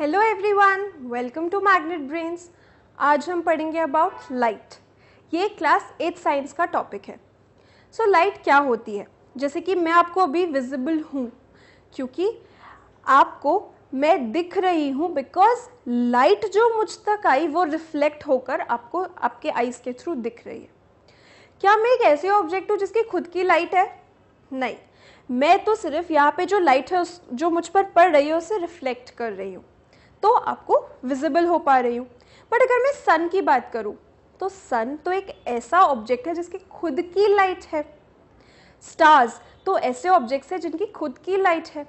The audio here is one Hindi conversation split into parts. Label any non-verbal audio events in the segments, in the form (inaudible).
Hello everyone welcome to Magnet Brains आज हम पढ़ेंगे अबाउट लाइट ये क्लास एथ साइंस का टॉपिक है सो so, लाइट क्या होती है जैसे कि मैं आपको अभी विजिबल हूँ क्योंकि आपको मैं दिख रही हूँ बिकॉज लाइट जो मुझ तक आई वो रिफ्लेक्ट होकर आपको आपके आईज के थ्रू दिख रही है क्या मैं एक ऐसे ऑब्जेक्ट हूँ जिसकी खुद की लाइट है नहीं मैं तो सिर्फ यहाँ पे जो लाइट है उस जो मुझ पर पड़ रही है उसे रिफ्लेक्ट कर रही हूँ तो आपको विजिबल हो पा रही हूँ बट अगर मैं सन की बात करूँ तो सन तो एक ऐसा ऑब्जेक्ट है जिसकी खुद की लाइट है स्टार्स तो ऐसे ऑब्जेक्ट्स हैं जिनकी खुद की लाइट है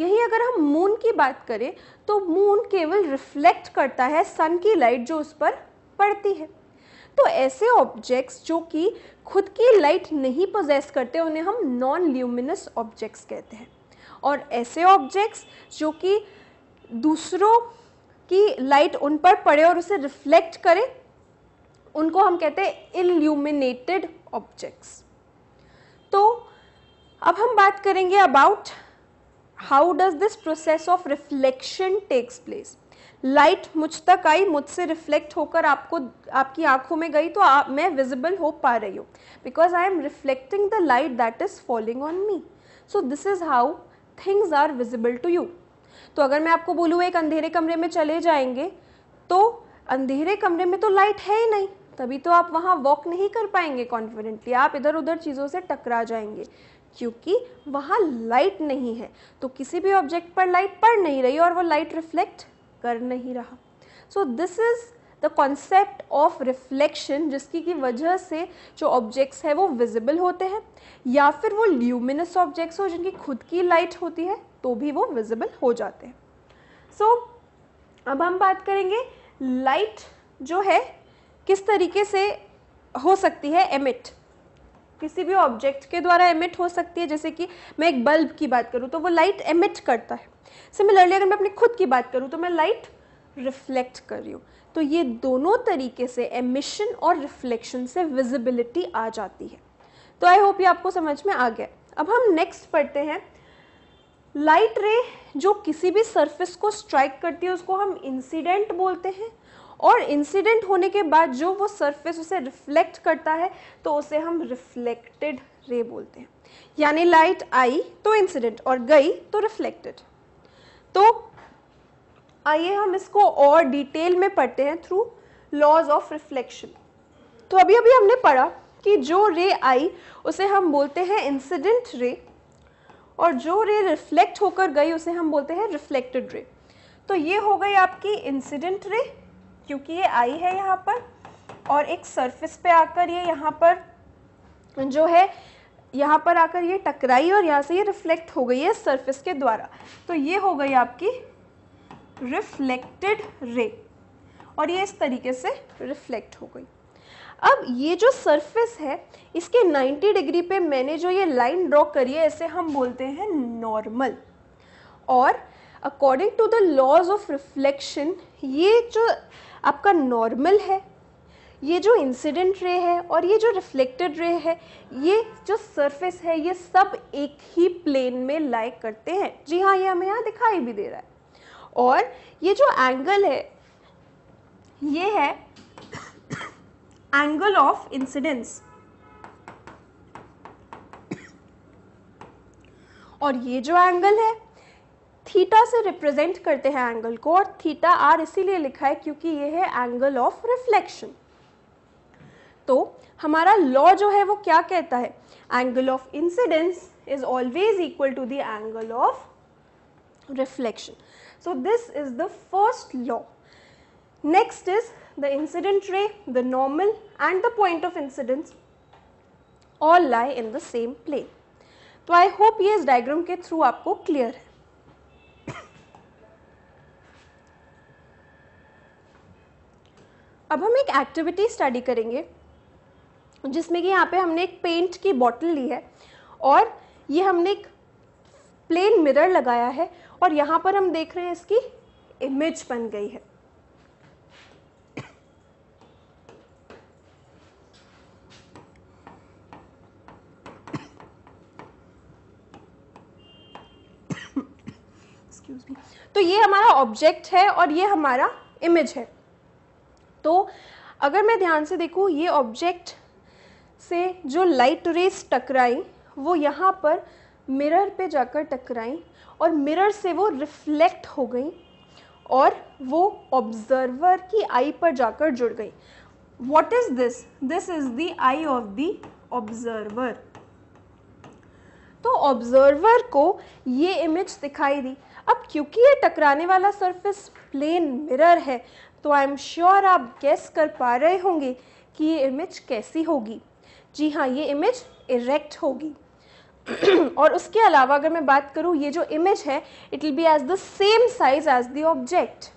यही अगर हम मून की बात करें तो मून केवल रिफ्लेक्ट करता है सन की लाइट जो उस पर पड़ती है तो ऐसे ऑब्जेक्ट्स जो कि खुद की लाइट नहीं पोजेस करते उन्हें हम नॉन ल्यूमिनस ऑब्जेक्ट्स कहते हैं और ऐसे ऑब्जेक्ट्स जो कि दूसरों की लाइट उन पर पड़े और उसे रिफ्लेक्ट करे उनको हम कहते हैं इल्यूमिनेटेड ऑब्जेक्ट्स तो अब हम बात करेंगे about how does this process of reflection takes place light मुझ तक आई मुझसे रिफ्लेक्ट होकर आपको आपकी आंखों में गई तो आप मैं विजिबल हो पा रही हूँ because I'm reflecting the light that is falling on me so this is how things are visible to you तो अगर मैं आपको बोलूँ एक अंधेरे कमरे में चले जाएंगे तो अंधेरे कमरे में तो लाइट है ही नहीं तभी तो आप वहाँ वॉक नहीं कर पाएंगे कॉन्फिडेंटली आप इधर उधर चीज़ों से टकरा जाएंगे क्योंकि वहाँ लाइट नहीं है तो किसी भी ऑब्जेक्ट पर लाइट पड़ नहीं रही और वो लाइट रिफ्लेक्ट कर नहीं रहा so this is the concept of reflection जिसकी की वजह से जो ऑब्जेक्ट्स है वो विजिबल होते हैं या फिर वो ल्यूमिनस ऑब्जेक्ट्स हो जिनकी खुद की लाइट होती है तो भी वो विजिबल हो जाते हैं सो so, अब हम बात करेंगे लाइट जो है किस तरीके से हो सकती है एमिट किसी भी ऑब्जेक्ट के द्वारा एमिट हो सकती है जैसे कि मैं एक बल्ब की बात करूँ तो वो लाइट एमिट करता है सिमिलरली अगर मैं अपनी खुद की बात करूँ तो मैं लाइट रिफ्लेक्ट कर रही हूँ तो ये दोनों तरीके से एमिशन और रिफ्लेक्शन से विजिबिलिटी आ जाती है तो आई होप ये आपको समझ में आ गया अब हम नेक्स्ट पढ़ते हैं लाइट रे जो किसी भी सरफेस को स्ट्राइक करती है उसको हम इंसिडेंट बोलते हैं और इंसिडेंट होने के बाद जो वो सरफेस उसे रिफ्लेक्ट करता है तो उसे हम रिफ्लेक्टेड रे बोलते हैं यानी लाइट आई तो इंसिडेंट और गई तो रिफ्लेक्टेड तो आइए हम इसको और डिटेल में पढ़ते हैं थ्रू लॉज ऑफ रिफ्लेक्शन तो अभी अभी हमने पढ़ा कि जो रे आई उसे हम बोलते हैं इंसिडेंट रे और जो रे रिफ्लेक्ट होकर गई उसे हम बोलते हैं रिफ्लेक्टेड रे तो ये हो गई आपकी इंसिडेंट रे क्योंकि ये आई है यहाँ पर और एक सरफेस पे आकर ये यहाँ पर जो है यहाँ पर आकर ये टकराई और यहाँ से ये रिफ्लेक्ट हो गई है सरफेस के द्वारा तो ये हो गई आपकी रिफ्लेक्टेड रे और ये इस तरीके से रिफ्लेक्ट हो गई अब ये जो सरफेस है इसके 90 डिग्री पे मैंने जो ये लाइन ड्रॉ करी है इसे हम बोलते हैं नॉर्मल और according to the laws of reflection ये जो आपका नॉर्मल है ये जो इंसिडेंट रे है और ये जो रिफ्लेक्टेड रे है ये जो सरफेस है ये सब एक ही प्लेन में लाइक करते हैं जी हाँ ये हमें यहाँ दिखाई भी दे रहा है और ये जो एंगल है ये है angle of incidence (coughs) और ये जो एंगल है थीटा से रिप्रेजेंट करते हैं एंगल को और थीटा आर इसीलिए लिखा है क्योंकि ये है एंगल ऑफ रिफ्लेक्शन तो हमारा लॉ जो है वो क्या कहता है angle of incidence is always equal to the angle of reflection so this is the first law next is the incident ray, the normal and the point of incidence all lie in the same plane. तो आई होप ये इस डायग्राम के थ्रू आपको क्लियर है अब हम एक एक्टिविटी स्टडी करेंगे जिसमें कि यहाँ पे हमने एक पेंट की बॉटल ली है और ये हमने एक प्लेन मिरर लगाया है और यहाँ पर हम देख रहे हैं इसकी इमेज बन गई है तो ये हमारा ऑब्जेक्ट है और ये हमारा इमेज है तो अगर मैं ध्यान से देखूँ ये ऑब्जेक्ट से जो लाइट रेस टकराई वो यहाँ पर मिरर पे जाकर टकराई और मिरर से वो रिफ्लेक्ट हो गई और वो ऑब्जर्वर की आई पर जाकर जुड़ गई what is this this is the eye of the observer तो ऑब्जर्वर को ये इमेज दिखाई दी अब क्योंकि ये टकराने वाला सरफेस प्लेन मिरर है तो आई एम श्योर आप गैस कर पा रहे होंगे कि ये इमेज कैसी होगी जी हाँ ये इमेज इरेक्ट होगी (clears throat) और उसके अलावा अगर मैं बात करूँ ये जो इमेज है it will be as the same size as the object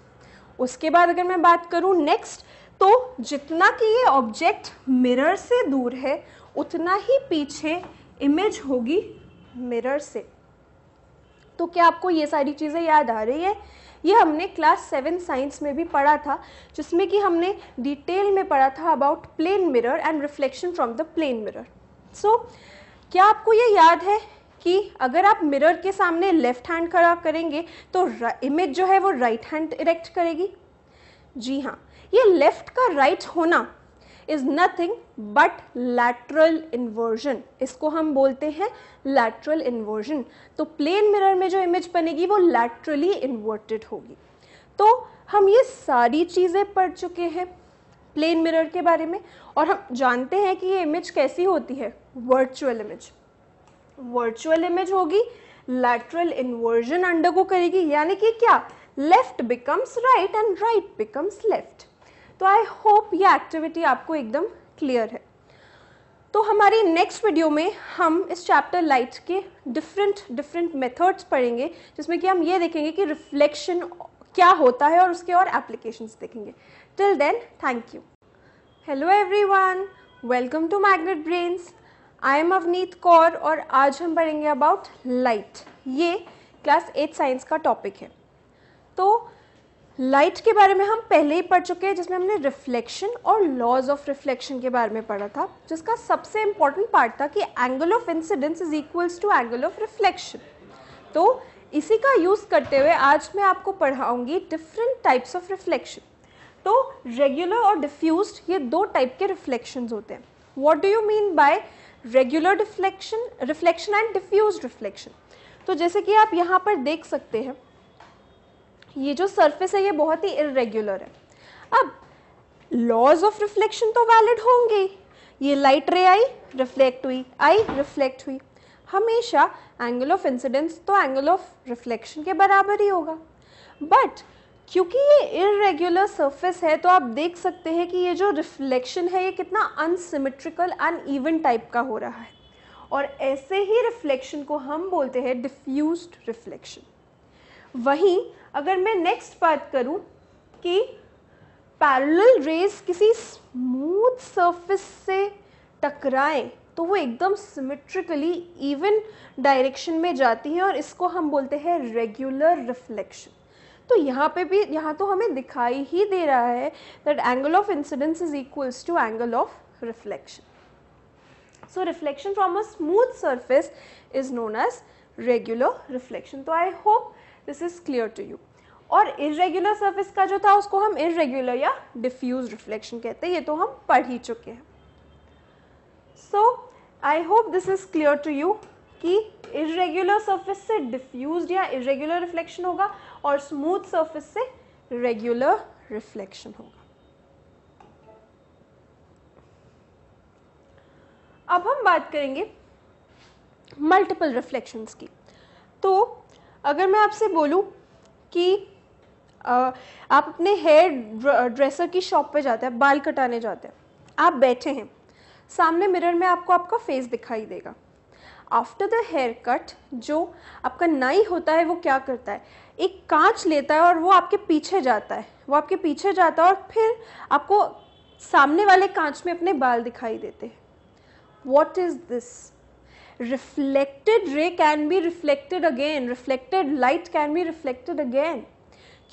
उसके बाद अगर मैं बात करूँ नेक्स्ट तो जितना कि ये ऑब्जेक्ट मिरर से दूर है उतना ही पीछे इमेज होगी मिरर से तो क्या आपको ये सारी चीज़ें याद आ रही है ये हमने क्लास सेवन साइंस में भी पढ़ा था जिसमें कि हमने डिटेल में पढ़ा था about plane mirror and reflection from the plane mirror so क्या आपको ये याद है कि अगर आप मिरर के सामने लेफ्ट हैंड खड़ा करेंगे तो इमेज जो है वो राइट हैंड इरेक्ट करेगी जी हाँ ये लेफ्ट का राइट right होना is nothing but lateral inversion इसको हम बोलते हैं लैटरल इन्वर्जन तो प्लेन मिरर में जो इमेज बनेगी वो लैटरली इन्वर्टेड होगी तो हम ये सारी चीज़ें पढ़ चुके हैं प्लेन मिरर के बारे में और हम जानते हैं कि ये इमेज कैसी होती है वर्चुअल इमेज वर्चुअल इमेज होगी लैटरल इन्वर्जन को करेगी यानी कि क्या left becomes right and right becomes left तो आई होप ये एक्टिविटी आपको एकदम क्लियर है तो हमारी नेक्स्ट वीडियो में हम इस चैप्टर लाइट के डिफरेंट डिफरेंट मेथड्स पढ़ेंगे जिसमें कि हम ये देखेंगे कि रिफ्लेक्शन क्या होता है और उसके और एप्लीकेशंस देखेंगे till then thank you hello everyone welcome to Magnet Brains I am Avneet Kaur और आज हम पढ़ेंगे अबाउट लाइट ये क्लास एट साइंस का टॉपिक है तो लाइट के बारे में हम पहले ही पढ़ चुके हैं जिसमें हमने रिफ्लेक्शन और लॉज ऑफ रिफ्लेक्शन के बारे में पढ़ा था जिसका सबसे इम्पॉर्टेंट पार्ट था कि angle of incidence is equals to angle of reflection तो इसी का यूज़ करते हुए आज मैं आपको पढ़ाऊंगी डिफरेंट टाइप्स ऑफ रिफ्लेक्शन तो रेगुलर और डिफ्यूज ये दो टाइप के रिफ्लेक्शन होते हैं what do you mean by regular reflection reflection and diffuse reflection तो जैसे कि आप यहाँ पर देख सकते हैं ये जो सरफेस है ये बहुत ही इरेग्युलर है अब लॉज ऑफ रिफ्लेक्शन तो वैलिड होंगे ये लाइट रे आई रिफ्लेक्ट हुई आई रिफ्लेक्ट हुई हमेशा एंगल ऑफ इंसिडेंस तो एंगल ऑफ रिफ्लेक्शन के बराबर ही होगा बट क्योंकि ये इरेग्युलर सरफेस है तो आप देख सकते हैं कि ये जो रिफ्लेक्शन है ये कितना अनसिमेट्रिकल अनइवन टाइप का हो रहा है और ऐसे ही रिफ्लेक्शन को हम बोलते हैं डिफ्यूज रिफ्लेक्शन वहीं अगर मैं नेक्स्ट बात करूं कि पैरेलल रेज किसी स्मूथ सरफेस से टकराएं तो वो एकदम सिमेट्रिकली इवन डायरेक्शन में जाती हैं और इसको हम बोलते हैं रेगुलर रिफ्लेक्शन तो यहाँ पे भी यहाँ तो हमें दिखाई ही दे रहा है that angle of incidence is equals to angle of reflection so reflection from a smooth surface is known as regular reflection तो I hope this is clear to you और इरेग्युलर सर्फिस का जो था उसको हम इरेग्युलर या डिफ्यूज रिफ्लेक्शन कहते हैं ये तो हम पढ़ ही चुके हैं so I hope this is clear to you कि इरेग्युलर सर्फिस से डिफ्यूज या इरेग्युलर रिफ्लेक्शन होगा और स्मूथ सर्फिस से रेगुलर रिफ्लेक्शन होगा अब हम बात करेंगे मल्टीपल रिफ्लेक्शंस की तो अगर मैं आपसे बोलूँ कि आ, आप अपने हेयर ड्रेसर की शॉप पे जाते हैं बाल कटाने जाते हैं आप बैठे हैं सामने मिरर में आपको आपका फेस दिखाई देगा आफ्टर द हेयर कट जो आपका नाई होता है वो क्या करता है एक कांच लेता है और वो आपके पीछे जाता है वो आपके पीछे जाता है और फिर आपको सामने वाले कांच में अपने बाल दिखाई देते हैं what is this reflected ray can be reflected again reflected light can be reflected again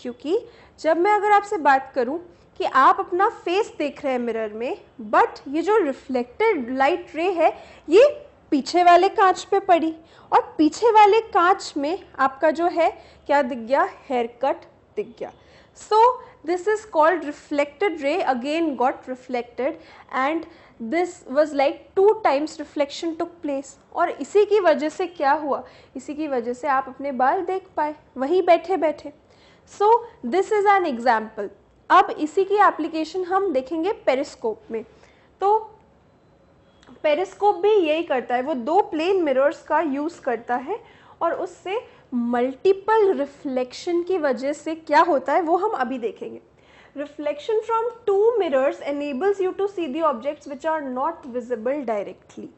क्योंकि जब मैं अगर आपसे बात करूं कि आप अपना फेस देख रहे हैं मिरर में बट ये जो रिफ्लेक्टेड लाइट रे है ये पीछे वाले कांच पे पड़ी और पीछे वाले कांच में आपका जो है क्या दिख गया हेयर कट दिख गया so this is called reflected ray again got reflected and this was like two times reflection took place और इसी की वजह से क्या हुआ इसी की वजह से आप अपने बाल देख पाए वहीं बैठे बैठे so this is an example अब इसी की एप्लीकेशन हम देखेंगे पेरिस्कोप में तो पेरिस्कोप भी यही करता है वो दो प्लेन मिरर्स का यूज़ करता है और उससे मल्टीपल रिफ्लेक्शन की वजह से क्या होता है वो हम अभी देखेंगे reflection from two mirrors enables you to see the objects which are not visible directly.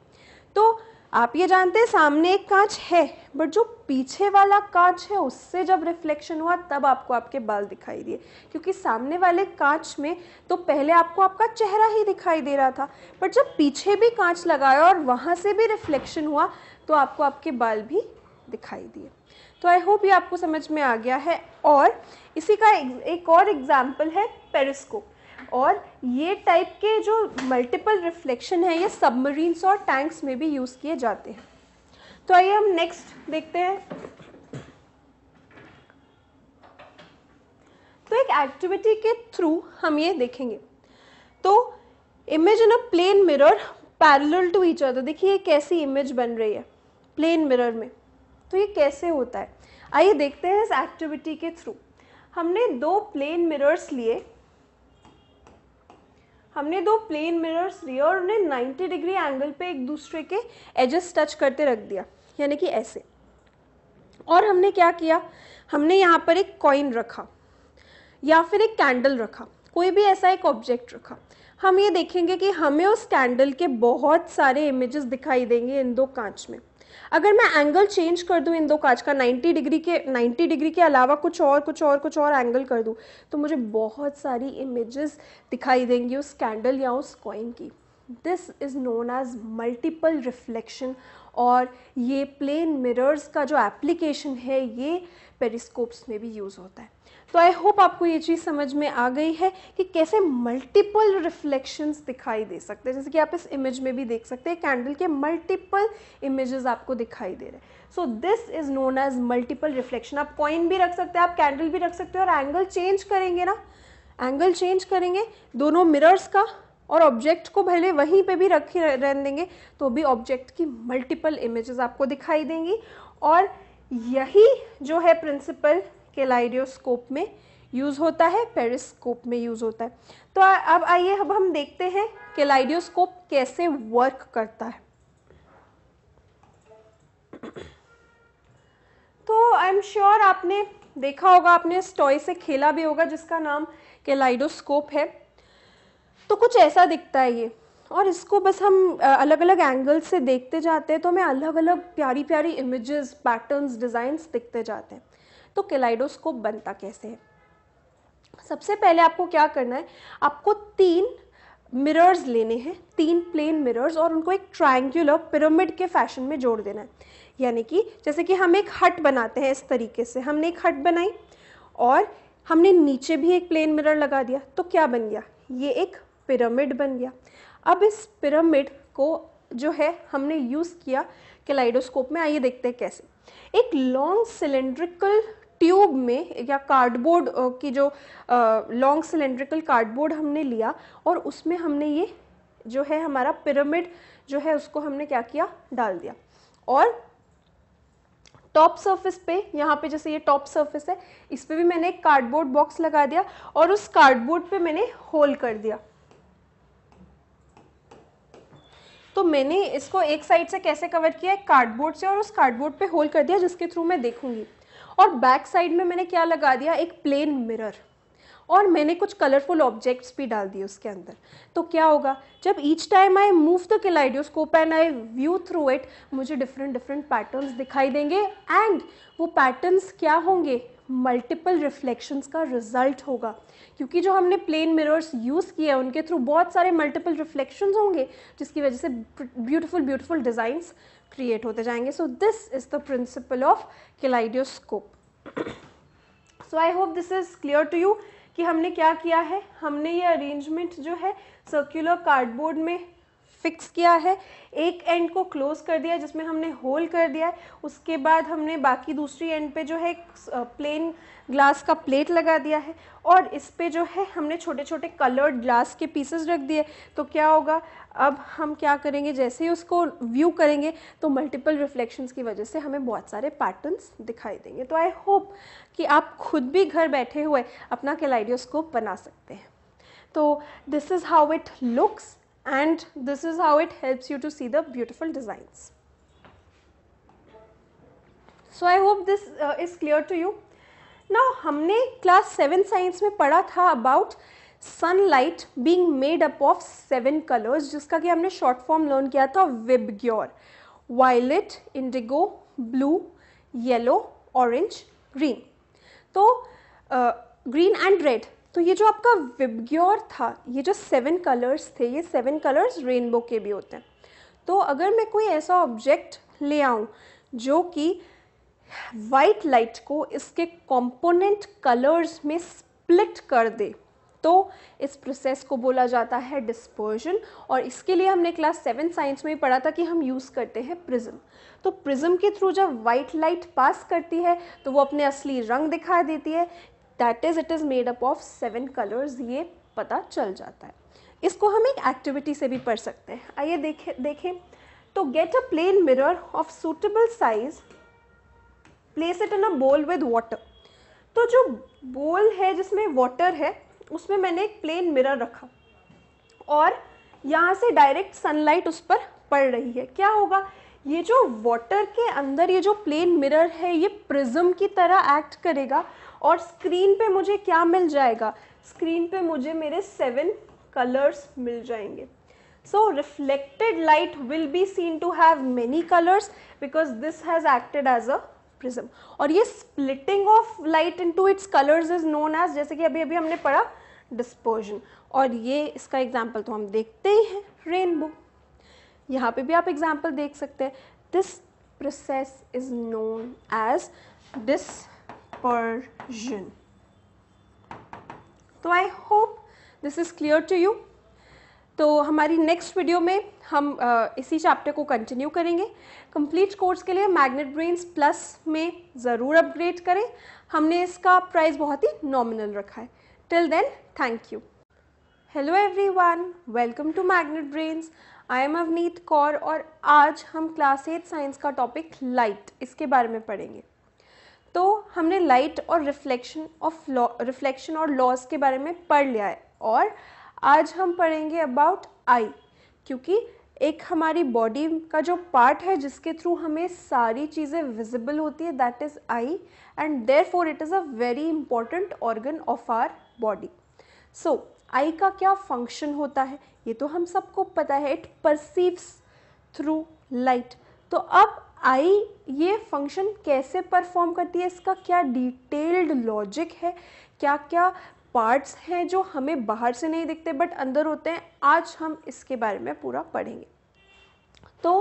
तो आप ये जानते हैं सामने एक कांच है बट जो पीछे वाला कांच है उससे जब रिफ्लेक्शन हुआ तब आपको आपके बाल दिखाई दिए क्योंकि सामने वाले कांच में तो पहले आपको आपका चेहरा ही दिखाई दे रहा था बट जब पीछे भी कांच लगाया और वहाँ से भी रिफ्लेक्शन हुआ तो आपको आपके बाल भी दिखाई दिए तो आई होप ये आपको समझ में आ गया है और इसी का एक और एग्ज़ाम्पल है पेरिस्कोप और ये टाइप के जो मल्टीपल रिफ्लेक्शन है ये सबमरीन्स और टैंक्स में भी यूज़ किए जाते हैं तो आइए हम नेक्स्ट देखते हैं तो एक एक्टिविटी के थ्रू हम ये देखेंगे तो image in a plane mirror parallel to each other देखिए ये कैसी इमेज बन रही है प्लेन मिरर में तो ये कैसे होता है आइए देखते हैं इस एक्टिविटी के थ्रू हमने दो प्लेन मिरर्स लिए हमने दो प्लेन मिरर्स लिए और उन्हें 90 डिग्री एंगल पे एक दूसरे के एजेस टच करते रख दिया यानी कि ऐसे और हमने क्या किया हमने यहाँ पर एक कॉइन रखा या फिर एक कैंडल रखा कोई भी ऐसा एक ऑब्जेक्ट रखा हम ये देखेंगे कि हमें उस कैंडल के बहुत सारे इमेजेस दिखाई देंगे इन दो कांच में अगर मैं एंगल चेंज कर दूँ इन दो कांच का 90 डिग्री के 90 डिग्री के अलावा कुछ और कुछ और कुछ और एंगल कर दूँ तो मुझे बहुत सारी इमेजेस दिखाई देंगी उस कैंडल या उस कॉइन की this is known as multiple reflection और ये प्लेन मिरर्स का जो एप्लीकेशन है ये पेरिस्कोप्स में भी यूज़ होता है तो आई होप आपको ये चीज़ समझ में आ गई है कि कैसे मल्टीपल रिफ्लेक्शंस दिखाई दे सकते हैं जैसे कि आप इस इमेज में भी देख सकते हैं कैंडल के मल्टीपल इमेजेस आपको दिखाई दे रहे हैं so this is known as multiple reflection आप कॉइन भी रख सकते हैं आप कैंडल भी रख सकते हैं और एंगल चेंज करेंगे ना एंगल चेंज करेंगे दोनों मिरर्स का और ऑब्जेक्ट को भले वहीं पे भी रखे रहने देंगे तो भी ऑब्जेक्ट की मल्टीपल इमेजेस आपको दिखाई देंगी और यही जो है प्रिंसिपल केलाइडियोस्कोप में यूज़ होता है पेरिस्कोप में यूज़ होता है तो आ, अब आइए अब हम देखते हैं केलाइडियोस्कोप कैसे वर्क करता है तो आई एम श्योर आपने देखा होगा आपने टॉय से खेला भी होगा जिसका नाम केलाइडोस्कोप है तो कुछ ऐसा दिखता है ये और इसको बस हम अलग अलग एंगल से देखते जाते हैं तो हमें अलग अलग प्यारी प्यारी इमेजेस पैटर्न्स डिज़ाइंस दिखते जाते हैं तो केलाइडोस्कोप बनता कैसे है सबसे पहले आपको क्या करना है आपको तीन मिरर्स लेने हैं तीन प्लेन मिरर्स और उनको एक ट्रायंगुलर पिरामिड के फैशन में जोड़ देना है यानी कि जैसे कि हम एक हट बनाते हैं इस तरीके से हमने एक हट बनाई और हमने नीचे भी एक प्लेन मिरर लगा दिया तो क्या बन गया ये एक पिरामिड बन गया अब इस पिरामिड को जो है हमने यूज़ किया कैलाइडोस्कोप में आइए देखते हैं कैसे एक लॉन्ग सिलेंड्रिकल ट्यूब में या कार्डबोर्ड की जो लॉन्ग सिलेंड्रिकल कार्डबोर्ड हमने लिया और उसमें हमने ये जो है हमारा पिरामिड जो है उसको हमने क्या किया डाल दिया और टॉप सरफेस पे यहाँ पे जैसे ये टॉप सरफेस है इस पर भी मैंने एक कार्डबोर्ड बॉक्स लगा दिया और उस कार्डबोर्ड पे मैंने होल कर दिया तो मैंने इसको एक साइड से कैसे कवर किया एक कार्डबोर्ड से और उस कार्डबोर्ड पे होल कर दिया जिसके थ्रू मैं देखूंगी और बैक साइड में मैंने क्या लगा दिया एक प्लेन मिरर और मैंने कुछ कलरफुल ऑब्जेक्ट्स भी डाल दिए उसके अंदर तो क्या होगा जब each time I move the kaleidoscope and I view through it मुझे डिफरेंट डिफरेंट पैटर्न्स दिखाई देंगे एंड वो पैटर्न्स क्या होंगे मल्टीपल रिफ्लेक्शंस का रिजल्ट होगा क्योंकि जो हमने प्लेन मिरर्स यूज़ किए उनके थ्रू बहुत सारे मल्टीपल रिफ्लेक्शंस होंगे जिसकी वजह से ब्यूटीफुल ब्यूटीफुल डिज़ाइंस क्रिएट होते जाएंगे so this is the principle of kaleidoscope so I hope this is clear to you कि हमने क्या किया है हमने ये अरेंजमेंट जो है सर्क्यूलर कार्डबोर्ड में फिक्स किया है एक एंड को क्लोज़ कर दिया जिसमें हमने होल कर दिया है उसके बाद हमने बाकी दूसरी एंड पे जो है प्लेन ग्लास का प्लेट लगा दिया है और इस पे जो है हमने छोटे छोटे कलर्ड ग्लास के पीसेस रख दिए तो क्या होगा अब हम क्या करेंगे जैसे ही उसको व्यू करेंगे तो मल्टीपल रिफ्लेक्शंस की वजह से हमें बहुत सारे पैटर्न्स दिखाई देंगे तो आई होप कि आप खुद भी घर बैठे हुए अपना कैलाइडियोस्कोप बना सकते हैं तो this is how it looks and this is how it helps you to see the beautiful designs. So I hope this is clear to you ना हमने क्लास सेवन साइंस में पढ़ा था about sunlight being made up of seven colours जिसका कि हमने शॉर्ट फॉर्म लर्न किया था VIBGYOR violet indigo blue yellow orange green तो ग्रीन एंड रेड तो ये जो आपका विबग्योर था ये जो सेवन कलर्स थे ये सेवन कलर्स रेनबो के भी होते हैं तो अगर मैं कोई ऐसा ऑब्जेक्ट ले आऊँ जो कि वाइट लाइट को इसके कंपोनेंट कलर्स में स्प्लिट कर दे तो इस प्रोसेस को बोला जाता है डिस्पर्जन और इसके लिए हमने क्लास सेवन साइंस में ही पढ़ा था कि हम यूज़ करते हैं प्रिज्म तो प्रिज्म के थ्रू जब वाइट लाइट पास करती है तो वो अपने असली रंग दिखा देती है that is it is made up of seven colours ये पता चल जाता है इसको हम एक एक्टिविटी से भी पढ़ सकते हैं आइए देखें देखें तो get a plane mirror of suitable size place it in a bowl with water तो जो बोल है जिसमें वाटर है उसमें मैंने एक प्लेन मिरर रखा और यहाँ से डायरेक्ट सनलाइट उस पर पड़ रही है क्या होगा ये जो वाटर के अंदर ये जो प्लेन मिरर है ये प्रिज्म की तरह एक्ट करेगा और स्क्रीन पे मुझे क्या मिल जाएगा स्क्रीन पे मुझे मेरे सेवन कलर्स मिल जाएंगे so reflected light will be seen to have many colours because this has acted as a prism और ये splitting of light into its colours is known as जैसे कि अभी अभी हमने पढ़ा डिस्पोजन और ये इसका एग्जाम्पल तो हम देखते ही हैं रेनबो यहाँ पे भी आप एग्जाम्पल देख सकते हैं this process is known as this dispersion. तो I hope this is clear to you तो हमारी नेक्स्ट वीडियो में हम इसी चैप्टर को कंटिन्यू करेंगे कंप्लीट कोर्स के लिए मैग्नेट ब्रेन्स प्लस में ज़रूर अपग्रेड करें हमने इसका प्राइस बहुत ही नॉमिनल रखा है till then thank you hello everyone welcome to Magnet Brains I am Avneet Kaur और आज हम क्लास एट साइंस का टॉपिक लाइट इसके बारे में पढ़ेंगे तो हमने लाइट और रिफ्लेक्शन ऑफ लॉ रिफ्लेक्शन और लॉस के बारे में पढ़ लिया है और आज हम पढ़ेंगे अबाउट आई क्योंकि एक हमारी बॉडी का जो पार्ट है जिसके थ्रू हमें सारी चीज़ें विजिबल होती है that is eye and therefore it is a very important organ of our body so eye का क्या फंक्शन होता है ये तो हम सबको पता है इट परसीव्स थ्रू लाइट तो अब आई ये फंक्शन कैसे परफॉर्म करती है इसका क्या डिटेल्ड लॉजिक है क्या क्या पार्ट्स हैं जो हमें बाहर से नहीं दिखते बट अंदर होते हैं आज हम इसके बारे में पूरा पढ़ेंगे तो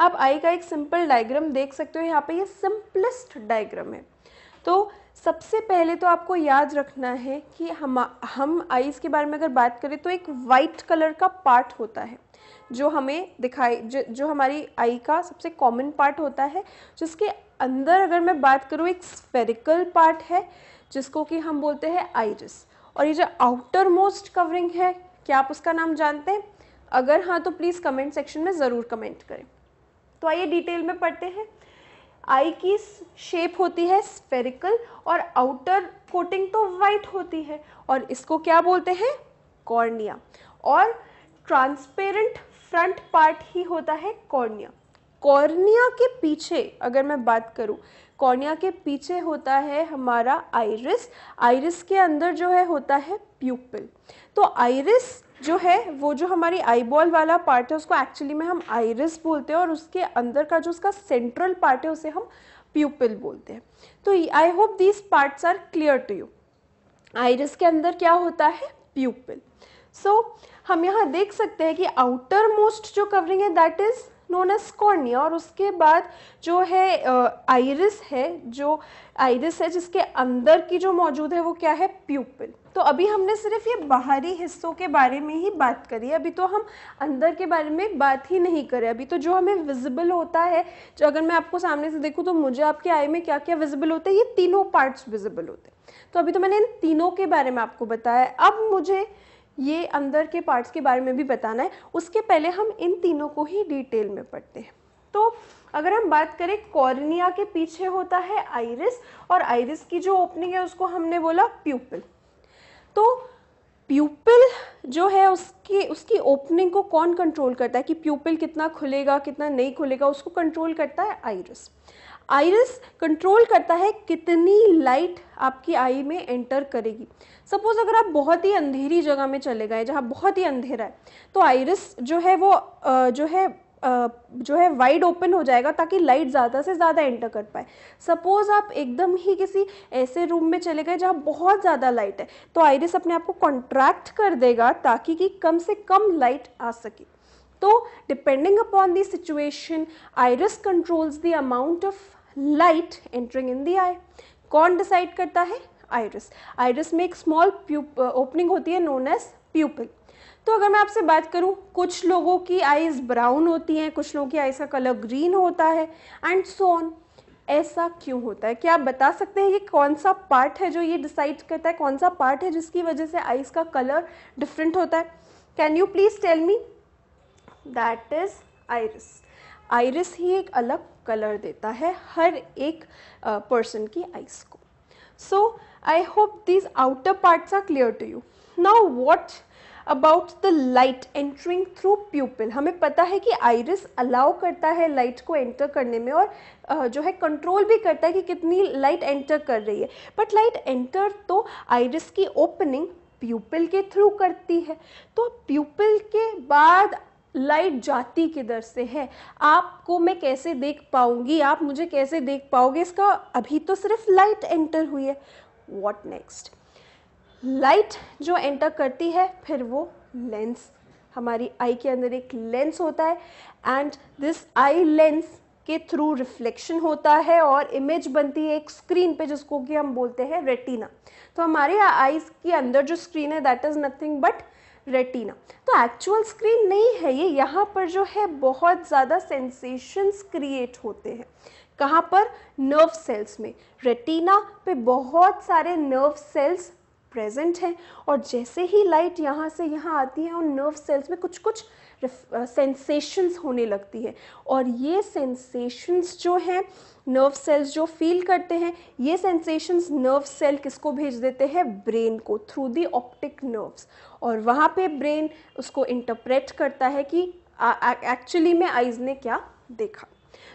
आप आई का एक सिंपल डायग्राम देख सकते हो यहाँ पे ये सिंपलेस्ट डायग्राम है तो सबसे पहले तो आपको याद रखना है कि हम हम आईज़ के बारे में अगर बात करें तो एक वाइट कलर का पार्ट होता है जो हमें दिखाई जो, जो हमारी आई का सबसे कॉमन पार्ट होता है जिसके अंदर अगर मैं बात करूँ एक स्पेरिकल पार्ट है जिसको कि हम बोलते हैं आइरिस और ये जो आउटर मोस्ट कवरिंग है क्या आप उसका नाम जानते हैं अगर हाँ तो प्लीज़ कमेंट सेक्शन में ज़रूर कमेंट करें तो आइए डिटेल में पढ़ते हैं आई की शेप होती है स्पेरिकल और आउटर कोटिंग तो वाइट होती है और इसको क्या बोलते हैं कॉर्निया और ट्रांसपेरेंट फ्रंट पार्ट ही होता है कॉर्निया कॉर्निया के पीछे अगर मैं बात करूँ कॉर्निया के पीछे होता है हमारा आइरिस आइरिस के अंदर जो है होता है प्यूपिल तो आइरिस जो है वो जो हमारी आईबॉल वाला पार्ट है उसको एक्चुअली में हम आइरिस बोलते हैं और उसके अंदर का जो उसका सेंट्रल पार्ट है उसे हम प्यूपिल बोलते हैं तो I hope these parts are clear to you iris के अंदर क्या होता है प्यूपिल सो so, हम यहाँ देख सकते हैं कि आउटर मोस्ट जो कवरिंग है that is known as cornea और उसके बाद जो है आइरिस uh, है जो आइरिस है जिसके अंदर की जो मौजूद है वो क्या है प्यूपिल तो अभी हमने सिर्फ ये बाहरी हिस्सों के बारे में ही बात करी है अभी तो हम अंदर के बारे में बात ही नहीं करें अभी तो जो हमें विजिबल होता है जो अगर मैं आपको सामने से देखूँ तो मुझे आपके आई में क्या क्या विजिबल होता है ये तीनों पार्ट्स विजिबल होते हैं तो अभी तो मैंने इन तीनों के बारे में आपको बताया अब मुझे ये अंदर के पार्ट्स के बारे में भी बताना है उसके पहले हम इन तीनों को ही डिटेल में पढ़ते हैं तो अगर हम बात करें कॉर्निया के पीछे होता है आइरिस और आइरिस की जो ओपनिंग है उसको हमने बोला प्यूपल तो प्यूपल जो है उसकी उसकी ओपनिंग को कौन कंट्रोल करता है कि प्यूपल कितना खुलेगा कितना नहीं खुलेगा उसको कंट्रोल करता है आइरिस आइरिस कंट्रोल करता है कितनी लाइट आपकी आई में एंटर करेगी सपोज अगर आप बहुत ही अंधेरी जगह में चले गए जहाँ बहुत ही अंधेरा है तो आइरिस जो है वो जो है जो है वाइड ओपन हो जाएगा ताकि लाइट ज़्यादा से ज़्यादा एंटर कर पाए सपोज़ आप एकदम ही किसी ऐसे रूम में चले गए जहाँ बहुत ज़्यादा लाइट है तो आइरिस अपने आप को कॉन्ट्रैक्ट कर देगा ताकि कि कम से कम लाइट आ सके तो depending upon the situation iris controls the amount of light entering in the eye कौन डिसाइड करता है आइरिस आइरिस में एक स्मॉल ओपनिंग uh, होती है नोन एज प्यूपल तो अगर मैं आपसे बात करूं कुछ लोगों की आईज ब्राउन होती हैं कुछ लोगों की आईज का कलर ग्रीन होता है एंड सोन ऐसा क्यों होता है क्या आप बता सकते हैं ये कौन सा पार्ट है जो ये डिसाइड करता है कौन सा पार्ट है जिसकी वजह से आईज का कलर डिफरेंट होता है can you please tell me that is iris iris ही एक अलग कलर देता है हर एक पर्सन uh, की आइस को so so, I hope these outer parts are clear to you. Now what about the light entering through pupil हमें पता है कि आइरिस अलाउ करता है लाइट को एंटर करने में और जो है कंट्रोल भी करता है कि कितनी लाइट एंटर कर रही है बट लाइट एंटर तो आइरिस की ओपनिंग प्यूपिल के थ्रू करती है तो प्यूपिल के बाद लाइट जाती किधर से है आपको मैं कैसे देख पाऊंगी आप मुझे कैसे देख पाओगे इसका अभी तो सिर्फ लाइट एंटर हुई है वॉट नेक्स्ट लाइट जो एंटर करती है फिर वो लेंस हमारी आई के अंदर एक लेंस होता है एंड दिस आई लेंस के थ्रू रिफ्लेक्शन होता है और इमेज बनती है एक स्क्रीन पे जिसको कि हम बोलते हैं रेटिना तो हमारे आईज के अंदर जो स्क्रीन है that is nothing but retina तो एक्चुअल स्क्रीन नहीं है ये यहाँ पर जो है बहुत ज़्यादा सेंसेशंस क्रिएट होते हैं कहाँ पर नर्व सेल्स में रेटिना पे बहुत सारे नर्व सेल्स प्रेजेंट हैं और जैसे ही लाइट यहाँ से यहाँ आती है उन नर्व सेल्स में कुछ कुछ सेंसेशंस होने लगती है और ये सेंसेशंस जो हैं नर्व सेल्स जो फील करते हैं ये सेंसेशंस नर्व सेल किसको भेज देते हैं ब्रेन को थ्रू दी ऑप्टिक नर्व्स और वहाँ पे ब्रेन उसको इंटरप्रेट करता है कि एक्चुअली में आइज ने क्या देखा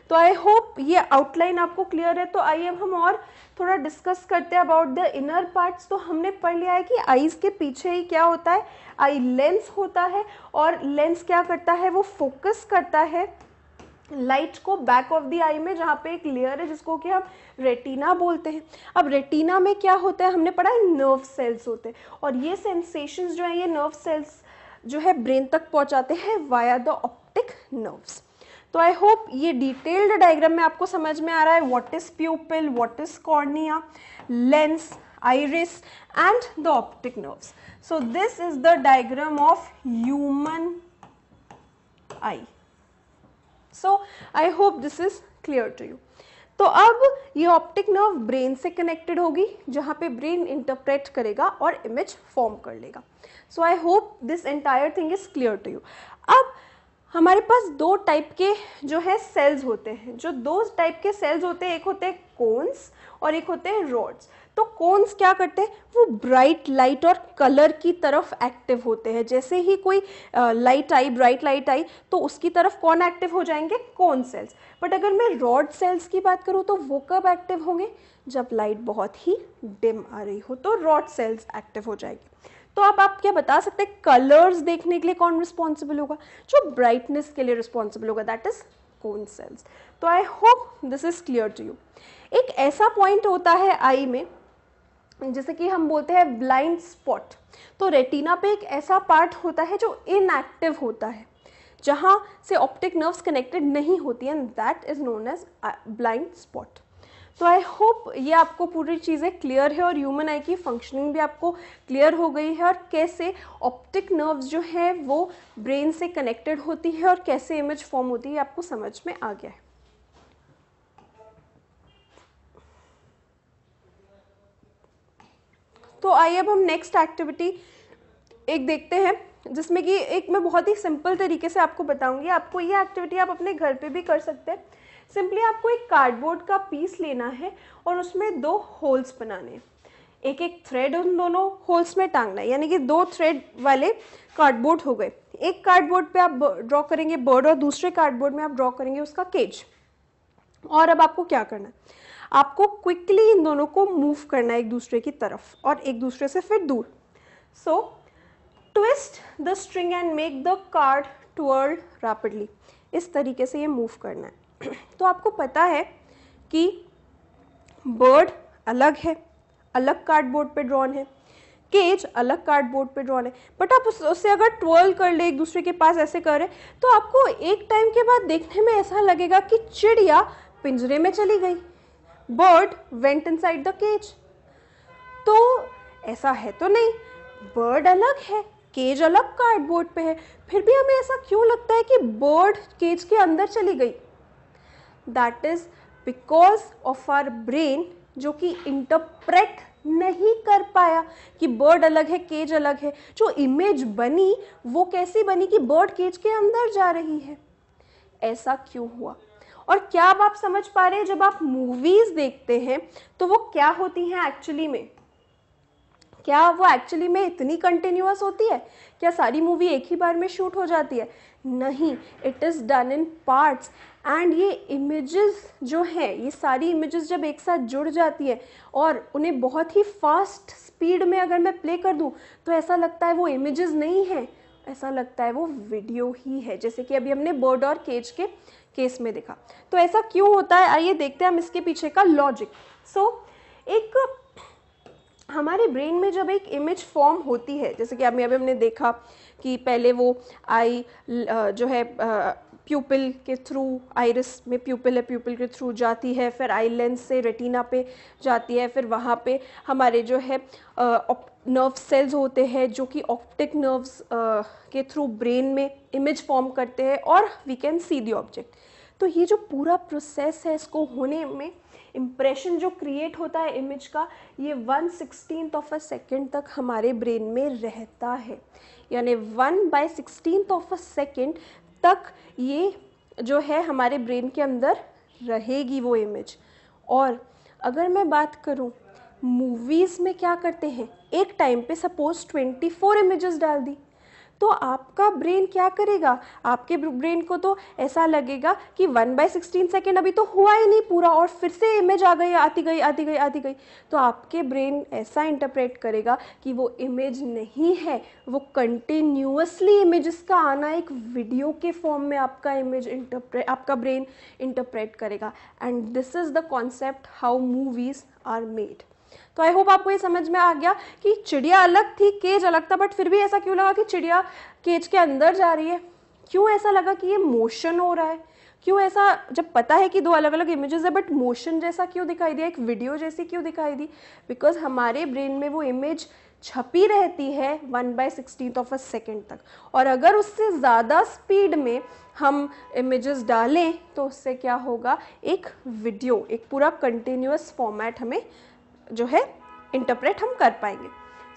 तो आई होप ये आउटलाइन आपको क्लियर है तो आइए अब हम और थोड़ा डिस्कस करते हैं अबाउट द इनर पार्ट्स तो हमने पढ़ लिया है कि आईज के पीछे ही क्या होता है आई लेंस होता है और लेंस क्या करता है वो फोकस करता है लाइट को बैक ऑफ द आई में जहाँ पे एक लेयर है जिसको कि हम रेटिना बोलते हैं अब रेटिना में क्या होता है हमने पढ़ा है नर्व सेल्स होते हैं और ये सेंसेशंस जो है ये नर्व सेल्स जो है ब्रेन तक पहुँचाते हैं वाया द ऑप्टिक नर्व्स तो आई होप ये डिटेल्ड डायग्राम में आपको समझ में आ रहा है what is pupil what is cornea lens iris and the optic nerves. So this is the diagram of human eye so I hope this is clear to you तो अब ये ऑप्टिक नर्व ब्रेन से कनेक्टेड होगी जहां पे ब्रेन इंटरप्रेट करेगा और इमेज फॉर्म कर लेगा so I hope this entire thing is clear to you अब हमारे पास दो टाइप के जो है सेल्स होते हैं जो दो टाइप के सेल्स होते हैं एक होते हैं कोन्स और एक होते हैं रॉड्स तो कोन्स क्या करते हैं वो ब्राइट लाइट और कलर की तरफ एक्टिव होते हैं जैसे ही कोई लाइट आई ब्राइट लाइट आई तो उसकी तरफ कौन एक्टिव हो जाएंगे कोन सेल्स बट अगर मैं रॉड सेल्स की बात करूँ तो वो कब एक्टिव होंगे जब लाइट बहुत ही डिम आ रही हो तो रॉड सेल्स एक्टिव हो जाएगी तो अब आप क्या बता सकते हैं कलर्स देखने के लिए कौन रिस्पॉन्सिबल होगा जो ब्राइटनेस के लिए रिस्पॉन्सिबल होगा दैट इज कौन सेल्स तो I hope this is clear to you एक ऐसा पॉइंट होता है आई में जैसे कि हम बोलते हैं ब्लाइंड स्पॉट तो रेटिना पे एक ऐसा पार्ट होता है जो इनएक्टिव होता है जहाँ से ऑप्टिक नर्व्स कनेक्टेड नहीं होती and that is known as blind spot तो आई होप ये आपको पूरी चीज़ें क्लियर है और ह्यूमन आई की फंक्शनिंग भी आपको क्लियर हो गई है और कैसे ऑप्टिक नर्व्स जो है वो ब्रेन से कनेक्टेड होती है और कैसे इमेज फॉर्म होती है आपको समझ में आ गया है तो आइए अब हम नेक्स्ट एक्टिविटी एक देखते हैं जिसमें कि एक मैं बहुत ही सिंपल तरीके से आपको बताऊंगी आपको ये एक्टिविटी आप अपने घर पे भी कर सकते हैं सिंपली आपको एक कार्डबोर्ड का पीस लेना है और उसमें दो होल्स बनाने एक एक थ्रेड उन दोनों होल्स में टांगना है यानी कि दो थ्रेड वाले कार्डबोर्ड हो गए एक कार्डबोर्ड पे आप ड्रॉ करेंगे बर्ड और दूसरे कार्डबोर्ड में आप ड्रॉ करेंगे उसका केज और अब आपको क्या करना है आपको क्विकली इन दोनों को मूव करना है एक दूसरे की तरफ और एक दूसरे से फिर दूर so twist the string and make the card twirled rapidly इस तरीके से ये मूव करना है तो आपको पता है कि बर्ड अलग है अलग कार्डबोर्ड पे ड्रॉन है केज अलग कार्डबोर्ड पे ड्रॉन है बट आप उससे अगर ट्वर्ल कर ले एक दूसरे के पास ऐसे करें तो आपको एक टाइम के बाद देखने में ऐसा लगेगा कि चिड़िया पिंजरे में चली गई bird went inside the cage तो ऐसा है तो नहीं बर्ड अलग है केज अलग कार्डबोर्ड पे है फिर भी हमें ऐसा क्यों लगता है कि बर्ड केज के अंदर चली गई that is because of our brain जो कि इंटरप्रेट नहीं कर पाया कि बर्ड अलग है केज अलग है जो इमेज बनी वो कैसी बनी कि बर्ड केज के अंदर जा रही है ऐसा क्यों हुआ और क्या अब आप समझ पा रहे हैं जब आप मूवीज़ देखते हैं तो वो क्या होती हैं एक्चुअली में क्या वो एक्चुअली में इतनी कंटिन्यूस होती है क्या सारी मूवी एक ही बार में शूट हो जाती है नहीं it is done in parts and ये इमेजेस जो हैं ये सारी इमेजेस जब एक साथ जुड़ जाती है और उन्हें बहुत ही फास्ट स्पीड में अगर मैं प्ले कर दूँ तो ऐसा लगता है वो इमेजेस नहीं हैं ऐसा लगता है वो वीडियो ही है जैसे कि अभी हमने बर्ड और केज के केस में देखा तो ऐसा क्यों होता है आइए देखते हैं हम इसके पीछे का लॉजिक सो so, एक हमारे ब्रेन में जब एक इमेज फॉर्म होती है जैसे कि अभी अभी हमने देखा कि पहले वो आई जो है प्यूपिल के थ्रू आइरिस में प्यूपिल है प्यूपिल के थ्रू जाती है फिर आई लेंस से रेटिना पे जाती है फिर वहाँ पे हमारे जो है नर्व सेल्स होते हैं जो कि ऑप्टिक नर्व्स के थ्रू ब्रेन में इमेज फॉर्म करते हैं और we can see the object तो ये जो पूरा प्रोसेस है इसको होने में इम्प्रेशन जो क्रिएट होता है इमेज का ये one sixteen of a second तक हमारे ब्रेन में रहता है यानी one by sixteen of a second तक ये जो है हमारे ब्रेन के अंदर रहेगी वो इमेज और अगर मैं बात करूँ मूवीज़ में क्या करते हैं एक टाइम पे सपोज़ ट्वेंटी फोर इमेजेस डाल दी तो आपका ब्रेन क्या करेगा आपके ब्रेन को तो ऐसा लगेगा कि वन बाई सिक्सटीन सेकेंड अभी तो हुआ ही नहीं पूरा और फिर से इमेज आ गई आती गई आती गई आती गई तो आपके ब्रेन ऐसा इंटरप्रेट करेगा कि वो इमेज नहीं है वो कंटिन्यूसली इमेज का आना एक वीडियो के फॉर्म में आपका इमेज इंटरप्रेट आपका ब्रेन इंटरप्रेट करेगा and this is the concept how movies are made तो आई होप आपको ये समझ में आ गया कि चिड़िया अलग थी केज अलग था बट फिर भी ऐसा क्यों लगा कि चिड़िया केज के अंदर जा रही है क्यों ऐसा लगा कि ये मोशन हो रहा है क्यों ऐसा जब पता है कि दो अलग अलग इमेजेस है बट मोशन जैसा क्यों दिखाई दिया एक वीडियो जैसी क्यों दिखाई दी बिकॉज हमारे ब्रेन में वो इमेज छपी रहती है one by sixteen of a second तक और अगर उससे ज़्यादा स्पीड में हम इमेजेस डालें तो उससे क्या होगा एक वीडियो एक पूरा कंटिन्यूस फॉर्मेट हमें जो है इंटरप्रेट हम कर पाएंगे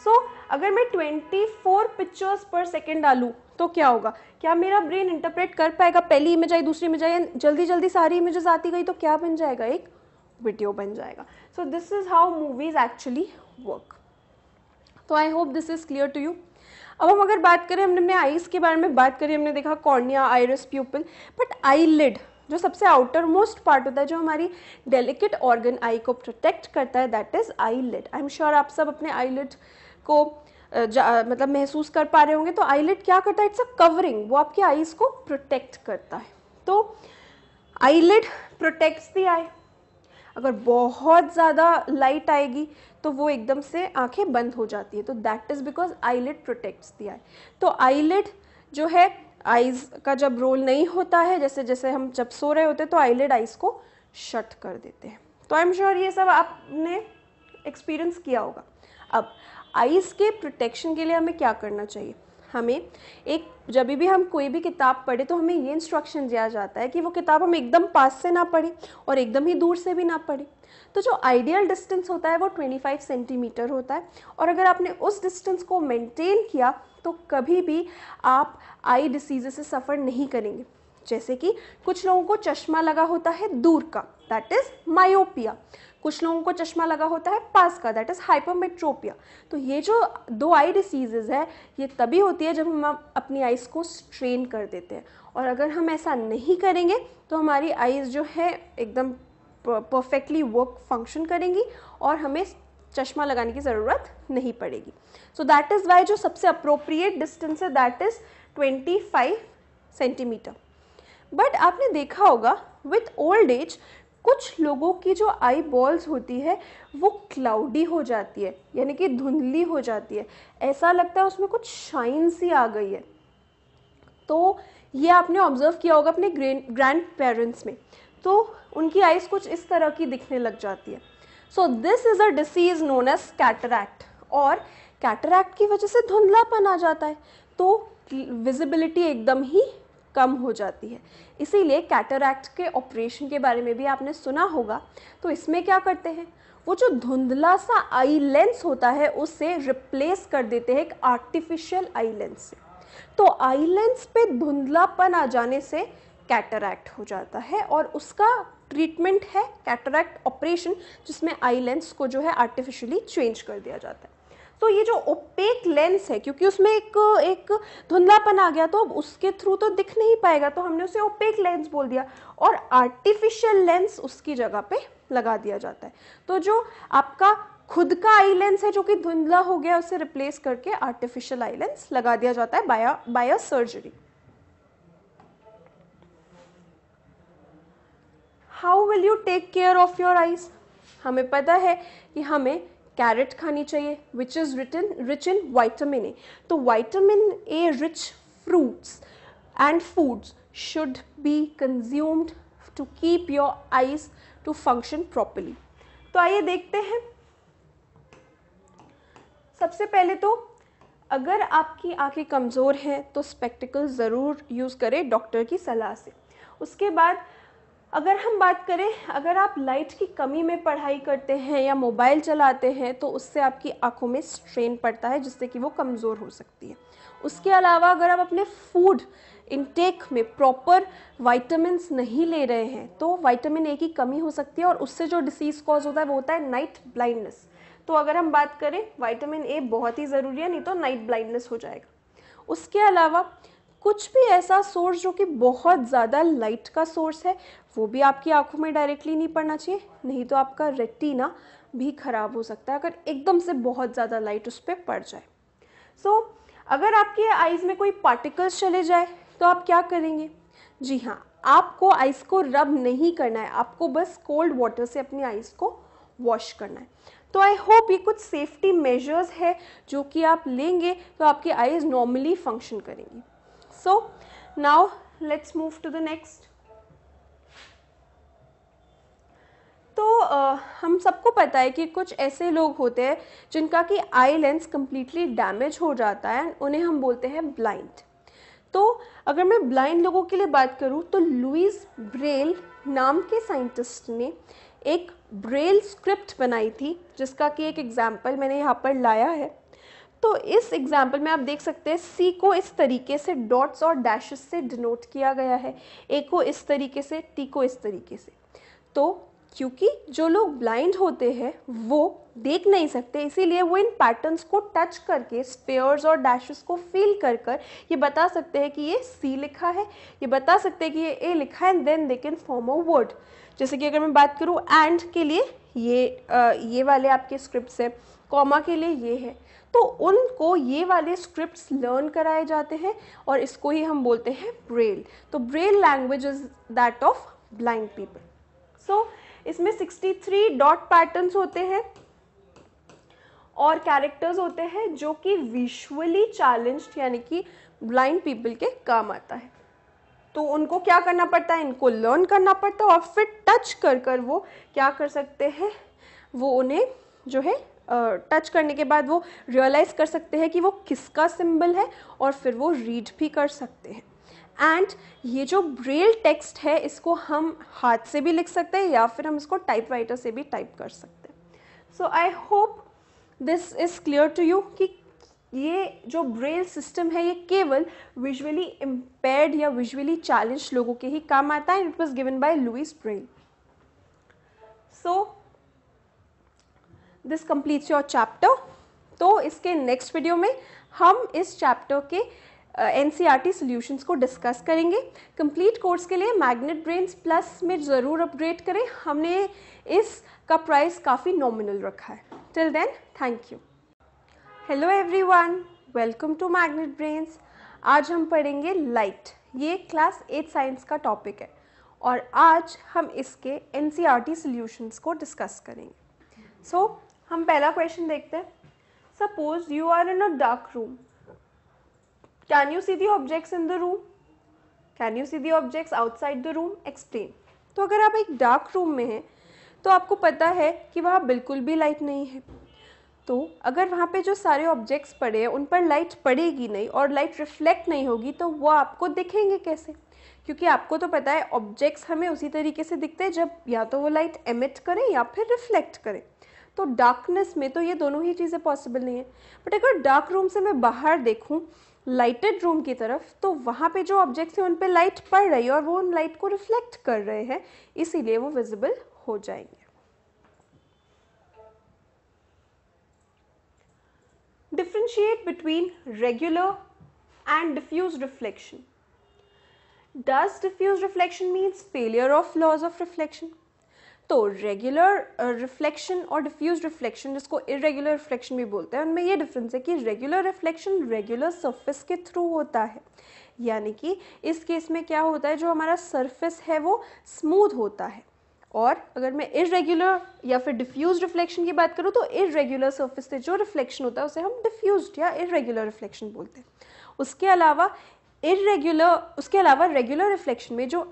सो so, अगर मैं 24 पिक्चर्स पर सेकेंड डालूँ तो क्या होगा क्या मेरा ब्रेन इंटरप्रेट कर पाएगा पहली इमेज आई दूसरी इमेज आई जल्दी जल्दी सारी इमेजेस आती गई तो क्या बन जाएगा एक वीडियो बन जाएगा so this is how movies actually work तो I hope this is clear to you अब हम अगर बात करें हमने अपने आईज़ के बारे में बात करी हमने देखा cornea iris pupil but eyelid जो सबसे आउटर मोस्ट पार्ट होता है जो हमारी डेलिकेट ऑर्गन आई को प्रोटेक्ट करता है that is eyelid I M sure आप सब अपने आई लेट को मतलब महसूस कर पा रहे होंगे तो आई आईलेट क्या करता है इट्स अ कवरिंग वो आपकी आईज को प्रोटेक्ट करता है तो आई आईलेट प्रोटेक्ट्स दी आई अगर बहुत ज़्यादा लाइट आएगी तो वो एकदम से आंखें बंद हो जाती है तो that is because eye eyelid protects the eye तो आई आईलेट जो है आईज का जब रोल नहीं होता है जैसे जैसे हम जब सो रहे होते हैं तो आईलेड आईज को शट कर देते हैं तो आई एम श्योर ये सब आपने एक्सपीरियंस किया होगा अब आईज के प्रोटेक्शन के लिए हमें क्या करना चाहिए हमें एक जब भी हम कोई भी किताब पढ़े तो हमें ये इंस्ट्रक्शन दिया जाता है कि वो किताब हम एकदम पास से ना पढ़ें और एकदम ही दूर से भी ना पढ़ें तो जो आइडियल डिस्टेंस होता है वो 25 सेंटीमीटर होता है और अगर आपने उस डिस्टेंस को मेंटेन किया तो कभी भी आप आई डिसीज़ से सफ़र नहीं करेंगे जैसे कि कुछ लोगों को चश्मा लगा होता है दूर का दैट इज़ मायोपिया कुछ लोगों को चश्मा लगा होता है पास का दैट इज़ हाइपोमेट्रोपिया तो ये जो दो आई डिसीजेज है ये तभी होती है जब हम अपनी आइज़ को स्ट्रेन कर देते हैं और अगर हम ऐसा नहीं करेंगे तो हमारी आइज़ जो है एकदम परफेक्टली वर्क फंक्शन करेंगी और हमें चश्मा लगाने की ज़रूरत नहीं पड़ेगी सो दैट इज़ वाई जो सबसे अप्रोप्रिएट डिस्टेंस है दैट इज़ 25 सेंटीमीटर बट आपने देखा होगा विथ ओल्ड एज कुछ लोगों की जो आई बॉल्स होती है वो क्लाउडी हो जाती है यानी कि धुंधली हो जाती है ऐसा लगता है उसमें कुछ शाइन सी आ गई है तो ये आपने ऑब्जर्व किया होगा अपने ग्रैंड पेरेंट्स में तो उनकी आइज़ कुछ इस तरह की दिखने लग जाती है so this is a disease known as cataract और कैटरैक्ट की वजह से धुंधलापन आ जाता है तो विजिबिलिटी एकदम ही कम हो जाती है इसीलिए कैटरैक्ट के ऑपरेशन के बारे में भी आपने सुना होगा तो इसमें क्या करते हैं वो जो धुंधला सा आई लेंस होता है उसे रिप्लेस कर देते हैं एक आर्टिफिशियल आई लेंस से तो आई लेंस पे धुंधलापन आ जाने से कैटरैक्ट हो जाता है और उसका ट्रीटमेंट है कैटरैक्ट ऑपरेशन जिसमें आई लेंस को जो है आर्टिफिशियली चेंज कर दिया जाता है तो ये जो ओपेक लेंस है क्योंकि उसमें एक एक धुंधलापन आ गया तो अब उसके थ्रू तो दिख नहीं पाएगा तो हमने उसे ओपेक लेंस बोल दिया और आर्टिफिशियल लेंस उसकी जगह पे लगा दिया जाता है तो जो आपका खुद का आई लेंस है जो कि धुंधला हो गया उसे रिप्लेस करके आर्टिफिशियल आई लेंस लगा दिया जाता है via via surgery how will you take care of your eyes हमें पता है कि हमें कैरेट खानी चाहिए which is written rich in vitamin A तो vitamin A rich fruits and foods should be consumed to keep your eyes to function properly तो आइए देखते हैं सबसे पहले तो अगर आपकी आंखें कमज़ोर हैं तो स्पेक्टिकल ज़रूर यूज़ करें डॉक्टर की सलाह से उसके बाद अगर हम बात करें अगर आप लाइट की कमी में पढ़ाई करते हैं या मोबाइल चलाते हैं तो उससे आपकी आंखों में स्ट्रेन पड़ता है जिससे कि वो कमज़ोर हो सकती है उसके अलावा अगर आप अपने फूड इनटेक में प्रॉपर वाइटामस नहीं ले रहे हैं तो वाइटामिन ए की कमी हो सकती है और उससे जो डिसीज़ कॉज होता है वो होता है नाइट ब्लाइंडनेस तो अगर हम बात करें वाइटामिन ए बहुत ही ज़रूरी है नहीं तो नाइट ब्लाइंडनेस हो जाएगा उसके अलावा कुछ भी ऐसा सोर्स जो कि बहुत ज़्यादा लाइट का सोर्स है वो भी आपकी आंखों में डायरेक्टली नहीं पड़ना चाहिए नहीं तो आपका रेटिना भी खराब हो सकता है अगर एकदम से बहुत ज़्यादा लाइट उस पर पड़ जाए सो so, अगर आपके आइज़ में कोई पार्टिकल्स चले जाए तो आप क्या करेंगे जी हाँ आपको आइस को रब नहीं करना है आपको बस कोल्ड वाटर से अपनी आइस को वॉश करना है तो आई होप ये कुछ सेफ्टी मेजर्स है जो कि आप लेंगे तो आपकी आइज नॉर्मली फंक्शन करेंगी so now let's move to the next तो आ, हम सबको पता है कि कुछ ऐसे लोग होते हैं जिनका कि आई लेंस कम्प्लीटली डैमेज हो जाता है उन्हें हम बोलते हैं ब्लाइंड तो अगर मैं ब्लाइंड लोगों के लिए बात करूँ तो लुइस ब्रेल नाम के साइंटिस्ट ने एक ब्रेल स्क्रिप्ट बनाई थी जिसका कि एक एग्ज़ाम्पल मैंने यहाँ पर लाया है तो इस एग्ज़ाम्पल में आप देख सकते हैं सी को इस तरीके से डॉट्स और डैशेस से डिनोट किया गया है ए को इस तरीके से टी को इस तरीके से तो क्योंकि जो लोग ब्लाइंड होते हैं वो देख नहीं सकते इसीलिए वो इन पैटर्न्स को टच करके स्पेयर्स और डैशेस को फील कर कर ये बता सकते हैं कि ये सी लिखा है ये बता सकते हैं कि ये ए लिखा है and then they can form a word जैसे कि अगर मैं बात करूँ एंड के लिए ये आ, ये वाले आपके स्क्रिप्ट है कॉमा के लिए ये है तो उनको ये वाले स्क्रिप्ट्स लर्न कराए जाते हैं और इसको ही हम बोलते हैं ब्रेल तो braille language is that of blind people so इसमें 63 डॉट पैटर्न्स होते हैं और कैरेक्टर्स होते हैं जो कि विजुअली चैलेंज्ड यानी कि ब्लाइंड पीपल के काम आता है तो उनको क्या करना पड़ता है इनको लर्न करना पड़ता है और फिर टच कर कर वो क्या कर सकते हैं वो उन्हें जो है टच करने के बाद वो रियलाइज़ कर सकते हैं कि वो किसका सिंबल है और फिर वो रीड भी कर सकते हैं एंड ये जो ब्रेल टेक्स्ट है इसको हम हाथ से भी लिख सकते हैं या फिर हम इसको टाइपराइटर से भी टाइप कर सकते हैं so I hope this is clear to you कि ये जो ब्रेल सिस्टम है ये केवल विजुअली इम्पेयर्ड या विजुअली चैलेंज लोगों के ही काम आता है it was given by Louis Braille so this completes your chapter तो इसके नेक्स्ट वीडियो में हम इस चैप्टर के एन सी सॉल्यूशंस को डिस्कस करेंगे कंप्लीट कोर्स के लिए मैग्नेट ब्रेन्स प्लस में ज़रूर अपग्रेड करें हमने इस का प्राइस काफ़ी नॉमिनल रखा है till then thank you hello everyone welcome to Magnet Brains आज हम पढ़ेंगे लाइट ये क्लास एट साइंस का टॉपिक है और आज हम इसके N C R T solutions को डिस्कस करेंगे सो so, हम पहला क्वेश्चन देखते हैं suppose you are in a dark room Can you see the objects in the room? Can you see the objects outside the room? Explain. तो अगर आप एक डार्क रूम में हैं तो आपको पता है कि वहाँ बिल्कुल भी लाइट नहीं है तो अगर वहाँ पे जो सारे ऑब्जेक्ट्स पड़े हैं उन पर लाइट पड़ेगी नहीं और लाइट रिफ्लेक्ट नहीं होगी तो वो आपको दिखेंगे कैसे क्योंकि आपको तो पता है ऑब्जेक्ट्स हमें उसी तरीके से दिखते हैं जब या तो वो लाइट एमिट करें या फिर रिफ्लेक्ट करें तो डार्कनेस में तो ये दोनों ही चीज़ें पॉसिबल नहीं है बट अगर डार्क रूम से मैं बाहर देखूँ लाइटेड रूम की तरफ तो वहाँ पे जो ऑब्जेक्ट्स हैं उन पे लाइट पड़ रही है और वो उन लाइट को रिफ्लेक्ट कर रहे हैं इसीलिए वो विजिबल हो जाएंगे differentiate between regular and diffuse reflection does diffuse reflection means failure of laws of reflection तो रेगुलर रिफ्लेक्शन uh, और डिफ्यूज रिफ्लेक्शन जिसको इरेगुलर रिफ्लेक्शन भी बोलते हैं उनमें ये डिफरेंस है कि रेगुलर रिफ्लेक्शन रेगुलर सरफेस के थ्रू होता है यानी कि इस केस में क्या होता है जो हमारा सरफेस है वो स्मूथ होता है और अगर मैं इरेगुलर या फिर डिफ्यूज रिफ्लेक्शन की बात करूँ तो इरेगुलर सर्फिस से जो रिफ्लेक्शन होता है उसे हम डिफ्यूज या इरेगुलर रिफ्लेक्शन बोलते हैं उसके अलावा इरेगुलर उसके अलावा रेगुलर रिफ्लेक्शन में जो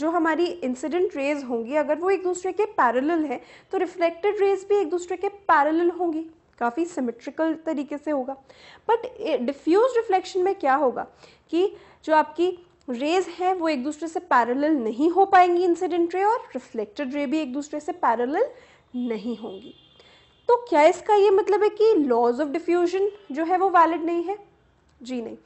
जो हमारी इंसिडेंट रेज होंगी अगर वो एक दूसरे के पैरेलल हैं तो रिफ्लेक्टेड रेज भी एक दूसरे के पैरेलल होंगी काफ़ी सिमेट्रिकल तरीके से होगा बट डिफ्यूज रिफ्लेक्शन में क्या होगा कि जो आपकी रेज है वो एक दूसरे से पैरेलल नहीं हो पाएंगी इंसिडेंट रे और रिफ्लेक्टेड रे भी एक दूसरे से पैरेलल नहीं होंगी तो क्या इसका ये मतलब है कि लॉज ऑफ डिफ्यूजन जो है वो वैलिड नहीं है जी नहीं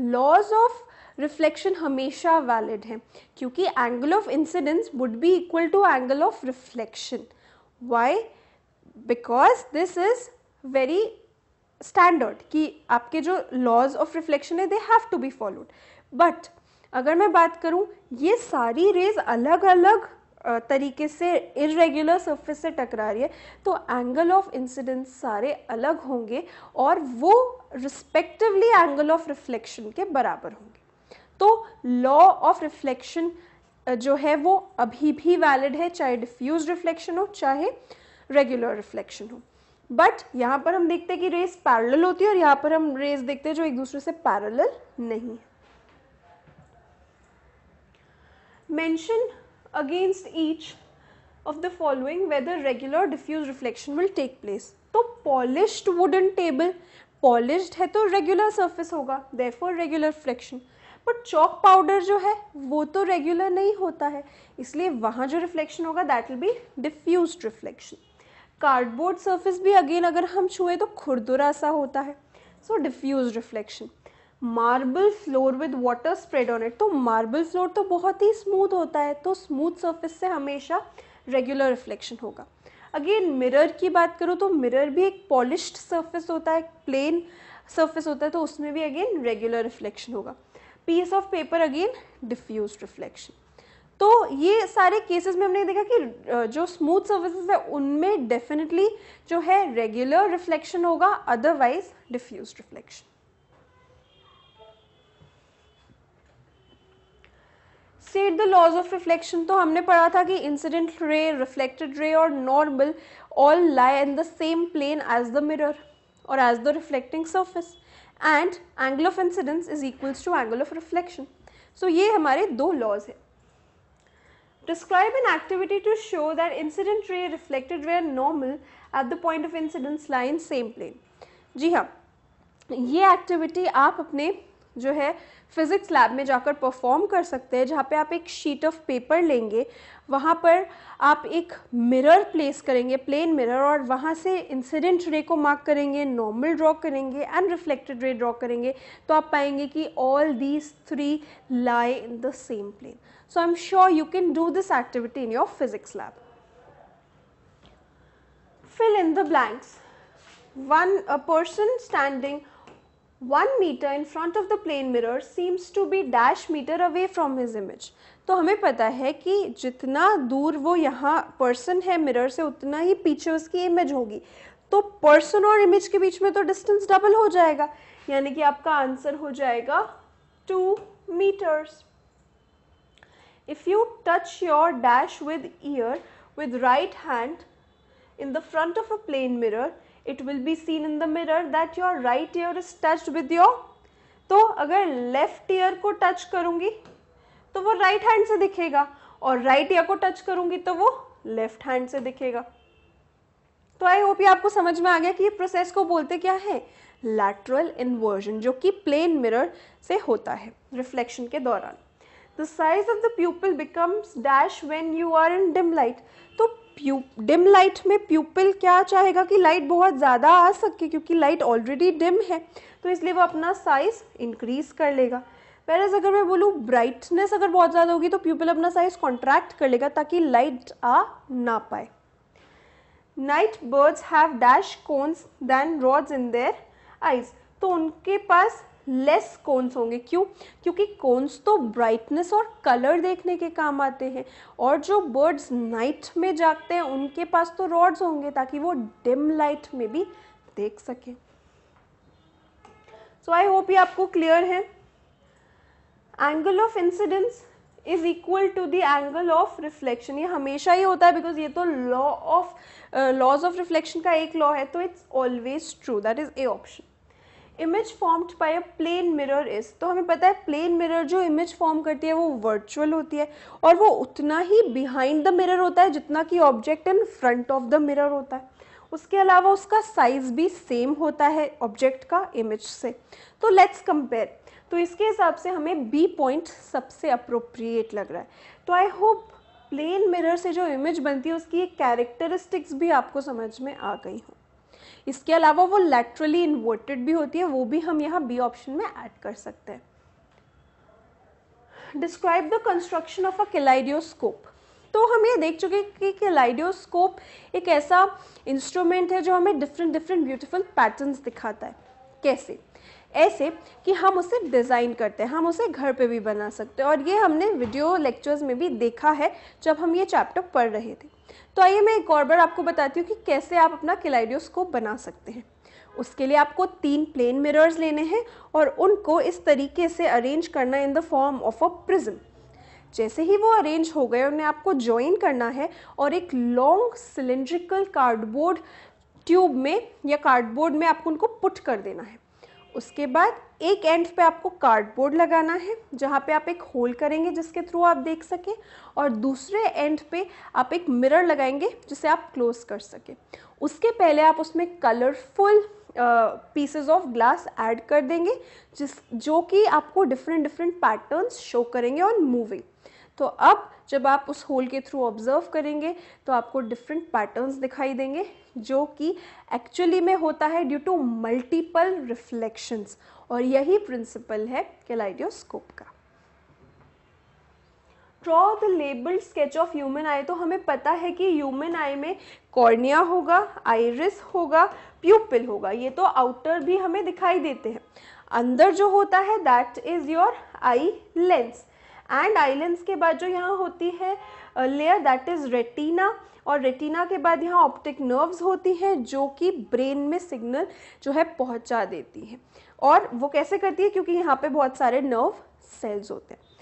लॉज ऑफ रिफ्लेक्शन हमेशा वैलिड है क्योंकि angle of incidence would be equal to angle of reflection why because this is very standard कि आपके जो लॉज ऑफ रिफ्लेक्शन है they have to be followed but अगर मैं बात करूँ ये सारी रेज अलग अलग तरीके से इरेगुलर सरफेस से टकरा रही है तो एंगल ऑफ इंसिडेंस सारे अलग होंगे और वो रिस्पेक्टिवली एंगल ऑफ रिफ्लेक्शन के बराबर होंगे तो लॉ ऑफ रिफ्लेक्शन जो है वो अभी भी वैलिड है चाहे डिफ्यूज रिफ्लेक्शन हो चाहे रेगुलर रिफ्लेक्शन हो बट यहाँ पर हम देखते हैं कि रेस पैरल होती है और यहाँ पर हम रेस देखते हैं जो एक दूसरे से पैरल नहीं है mention against each of the following whether regular diffuse reflection will take place. तो polished wooden table polished है तो regular surface होगा therefore regular reflection. But chalk powder जो है वो तो रेगुलर नहीं होता है इसलिए वहाँ जो रिफ्लेक्शन होगा that will be diffuse reflection cardboard surface भी अगेन अगर हम छुए तो खुरदुरा सा होता है so diffuse reflection marble floor with water spread on it तो मार्बल फ्लोर तो बहुत ही स्मूथ होता है तो स्मूथ सरफेस से हमेशा रेगुलर रिफ्लेक्शन होगा अगेन मिरर की बात करूँ तो मिरर भी एक पॉलिश्ड सरफेस होता है प्लेन सरफेस होता है तो उसमें भी अगेन रेगुलर रिफ्लेक्शन होगा piece of paper again diffuse reflection तो ये सारे केसेस में हमने देखा कि जो स्मूथ सर्विसेज है उनमें डेफिनेटली जो है रेगुलर रिफ्लेक्शन होगा otherwise diffuse reflection state the laws of reflection तो हमने पढ़ा था कि इंसिडेंट रे रिफ्लेक्टेड रे और normal all lie in the same plane as the mirror और as the reflecting surface and angle of incidence is equals to angle of reflection so ये हमारे दो लॉज है describe an activity to show that incident ray reflected reflected normal at the point of incidence lie in same plane जी हाँ ये एक्टिविटी आप अपने जो है फिज़िक्स लैब में जाकर परफॉर्म कर सकते हैं जहाँ पे आप एक शीट ऑफ पेपर लेंगे वहाँ पर आप एक मिरर प्लेस करेंगे प्लेन मिरर और वहाँ से इंसिडेंट रे को मार्क करेंगे नॉर्मल ड्रॉ करेंगे एंड रिफ्लेक्टेड रे ड्रॉ करेंगे तो आप पाएंगे कि all these three lie in the same plane so I M sure you can do this activity in your physics lab fill in the blanks one a person standing one metre in front of the plane mirror seems to be dash metre away from his image तो हमें पता है कि जितना दूर वो यहाँ पर्सन है मिरर से उतना ही पीछे उसकी इमेज होगी तो पर्सन और इमेज के बीच में तो डिस्टेंस डबल हो जाएगा यानी कि आपका आंसर हो जाएगा two metres if you touch your dash with ear with right hand in the front of a plane mirror it will be seen in the mirror that your right ear is touch with your तो अगर लेफ्ट ईयर को टच करूंगी तो वो राइट हैंड से दिखेगा और राइट right ईयर को टच करूंगी तो वो लेफ्ट हैंड से दिखेगा तो आई होप ये आपको समझ में आ गया कि ये प्रोसेस को बोलते क्या है लैटरल इन्वर्जन जो कि प्लेन मिरर से होता है रिफ्लेक्शन के दौरान the size of the pupil becomes dash when you are in dim light तो प्यू डिम लाइट में प्यूपिल क्या चाहेगा कि लाइट बहुत ज़्यादा आ सके क्योंकि लाइट ऑलरेडी डिम है तो इसलिए वो अपना साइज़ इंक्रीज़ कर लेगा वेरज अगर मैं बोलूँ ब्राइटनेस अगर बहुत ज़्यादा होगी तो प्यूपिल अपना साइज़ कॉन्ट्रैक्ट कर लेगा ताकि लाइट आ ना पाए night birds have dash cones than rods in their eyes तो उनके पास लेस कोन्स होंगे क्यों क्योंकि कोन्स तो ब्राइटनेस और कलर देखने के काम आते हैं और जो बर्ड्स नाइट में जागते हैं उनके पास तो रॉड्स होंगे ताकि वो डिम लाइट में भी देख सकें सो आई होप ये आपको क्लियर है angle of incidence is equal to the angle of reflection ये हमेशा ही होता है बिकॉज ये तो law of laws of reflection का एक लॉ है तो it's always true that is a option image formed by a plane mirror is तो हमें पता है प्लेन मिरर जो इमेज फॉर्म करती है वो वर्चुअल होती है और वो उतना ही बिहाइंड द मिरर होता है जितना कि object in front of the mirror होता है उसके अलावा उसका साइज़ भी सेम होता है ऑब्जेक्ट का इमेज से तो लेट्स कंपेयर तो इसके हिसाब से हमें बी पॉइंट सबसे अप्रोप्रिएट लग रहा है तो आई होप प्लेन मिरर से जो इमेज बनती है उसकी एक कैरेक्टरिस्टिक्स भी आपको समझ में आ गई हूँ इसके अलावा वो लेटरली इन्वर्टेड भी होती है वो भी हम यहाँ बी ऑप्शन में ऐड कर सकते हैं describe the construction of a kaleidoscope तो हम ये देख चुके कि किलाइडियोस्कोप एक ऐसा इंस्ट्रूमेंट है जो हमें डिफरेंट डिफरेंट ब्यूटिफुल पैटर्न दिखाता है कैसे ऐसे कि हम उसे डिज़ाइन करते हैं हम उसे घर पे भी बना सकते हैं और ये हमने वीडियो लेक्चर्स में भी देखा है जब हम ये चैप्टर पढ़ रहे थे तो आइए मैं एक और बार आपको बताती हूँ कि कैसे आप अपना किलाइडियोस्कोप बना सकते हैं उसके लिए आपको तीन प्लेन मिरर्स लेने हैं और उनको इस तरीके से अरेंज करना in the form of a prism जैसे ही वो अरेंज हो गए उन्हें आपको ज्वाइन करना है और एक लॉन्ग सिलेंड्रिकल कार्डबोर्ड ट्यूब में या कार्डबोर्ड में आपको उनको पुट कर देना है उसके बाद एक एंड पे आपको कार्डबोर्ड लगाना है जहाँ पे आप एक होल करेंगे जिसके थ्रू आप देख सकें और दूसरे एंड पे आप एक मिरर लगाएंगे जिसे आप क्लोज कर सकें उसके पहले आप उसमें colourful pieces of glass add कर देंगे जिस जो कि आपको डिफरेंट डिफरेंट पैटर्न्स शो करेंगे ऑन मूविंग तो अब जब आप उस होल के थ्रू ऑब्जर्व करेंगे तो आपको डिफरेंट पैटर्न्स दिखाई देंगे जो कि एक्चुअली में होता है ड्यू टू मल्टीपल रिफ्लेक्शंस और यही प्रिंसिपल है कैलाइडियोस्कोप का draw the labelled sketch of human eye तो हमें पता है कि ह्यूमन आई में कॉर्निया होगा आइरिस होगा प्यूपिल होगा ये तो आउटर भी हमें दिखाई देते हैं अंदर जो होता है that is your eye lens and islands के बाद जो यहाँ होती है लेयर दैट इज़ रेटिना और रेटिना के बाद यहाँ ऑप्टिक नर्व्स होती हैं जो कि ब्रेन में सिग्नल जो है पहुँचा देती है और वो कैसे करती है क्योंकि यहाँ पे बहुत सारे नर्व सेल्स होते हैं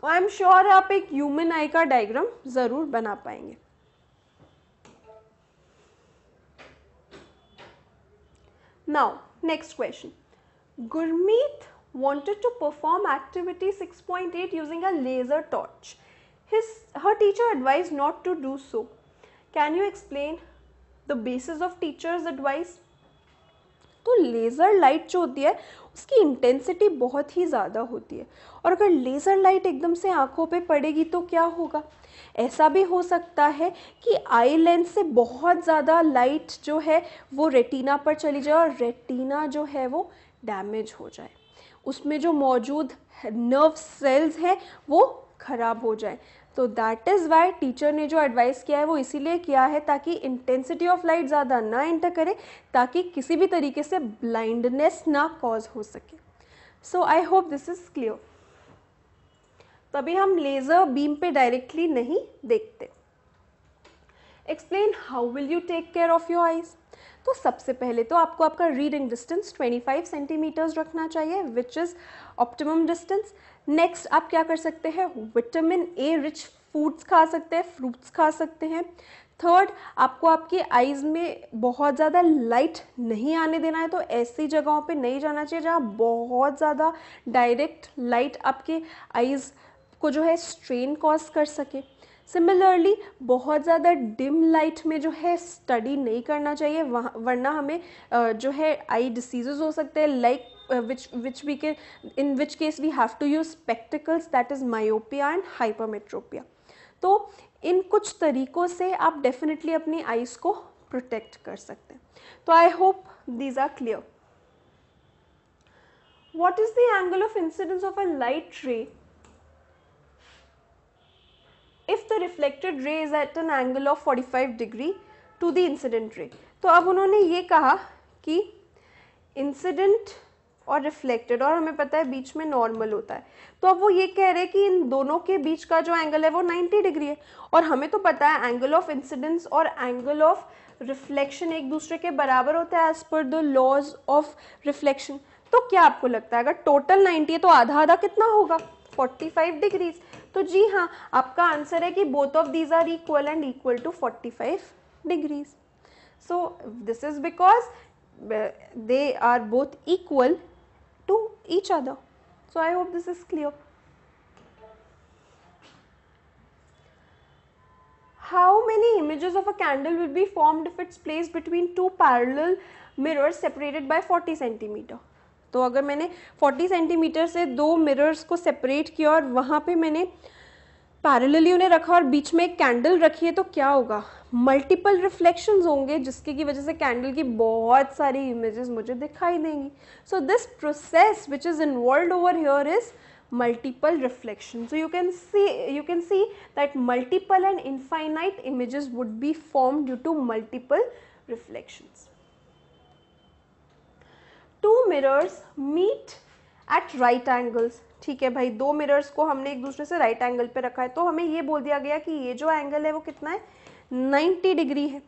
तो आई एम श्योर आप एक ह्यूमन आई का डायग्राम ज़रूर बना पाएंगे now next question Gurmeet wanted to perform activity 6.8 using a laser torch. His, her teacher advised not to do so. Can you explain the basis of teacher's advice? तो लेज़र लाइट जो होती है उसकी इंटेंसिटी बहुत ही ज़्यादा होती है और अगर लेज़र लाइट एकदम से आंखों पे पड़ेगी तो क्या होगा ऐसा भी हो सकता है कि आई लेंस से बहुत ज़्यादा लाइट जो है वो रेटिना पर चली जाए और रेटिना जो है वो डैमेज हो जाए उसमें जो मौजूद नर्व सेल्स हैं वो ख़राब हो जाए तो दैट इज़ वाई टीचर ने जो एडवाइस किया है वो इसीलिए किया है ताकि इंटेंसिटी ऑफ लाइट ज़्यादा ना इंटर करे ताकि किसी भी तरीके से ब्लाइंडनेस ना कॉज हो सके so I hope this is clear तभी हम लेज़र बीम पे डायरेक्टली नहीं देखते explain how will you take care of your eyes तो सबसे पहले तो आपको आपका रीडिंग डिस्टेंस 25 सेंटीमीटर्स रखना चाहिए which is optimum distance next आप क्या कर सकते हैं विटामिन ए रिच फूड्स खा सकते हैं फ्रूट्स खा सकते हैं थर्ड आपको आपकी आइज़ में बहुत ज़्यादा लाइट नहीं आने देना है तो ऐसी जगहों पे नहीं जाना चाहिए जहाँ बहुत ज़्यादा डायरेक्ट लाइट आपके आइज़ को जो है स्ट्रेन कॉज कर सके सिमिलरली बहुत ज़्यादा डिम लाइट में जो है स्टडी नहीं करना चाहिए वरना हमें जो है आई डिसीजेज हो सकते हैं लाइक विच विच वी के in which case we have to use spectacles that is myopia and hypermetropia तो इन कुछ तरीकों से आप डेफिनेटली अपनी आईज को प्रोटेक्ट कर सकते हैं तो I hope these are clear what is the angle of incidence of a light ray if the reflected ray is at an angle of 45 degree to the incident ray तो अब उन्होंने ये कहा कि इंसिडेंट और रिफ्लेक्टेड और हमें पता है बीच में नॉर्मल होता है तो अब वो ये कह रहे हैं कि इन दोनों के बीच का जो एंगल है वो 90 डिग्री है और हमें तो पता है एंगल ऑफ इंसिडेंस और एंगल ऑफ रिफ्लेक्शन एक दूसरे के बराबर होता है as per the laws of reflection तो क्या आपको लगता है अगर टोटल 90 है तो आधा आधा कितना होगा 45 डिग्रीज तो जी हाँ आपका आंसर है कि both of these equal equal and equal 45 degrees. So this is because uh, they are both equal to each other. So I hope this is clear. How many images of a candle will be formed if it's placed between two parallel mirrors separated by 40 centimeter? तो अगर मैंने 40 सेंटीमीटर से दो मिरर्स को सेपरेट किया और वहाँ पे मैंने पैरेलली उन्हें रखा और बीच में एक कैंडल रखी है तो क्या होगा मल्टीपल रिफ्लेक्शंस होंगे जिसके की वजह से कैंडल की बहुत सारी इमेजेस मुझे दिखाई देंगी so this process which is involve over here is multiple reflection so you can see you can see that multiple and infinite images would be form due to multiple reflections two mirrors meet at right angles ठीक है भाई दो मिरर्स को हमने एक दूसरे से राइट right एंगल पे रखा है तो हमें ये बोल दिया गया कि ये जो एंगल है वो कितना है 90 डिग्री है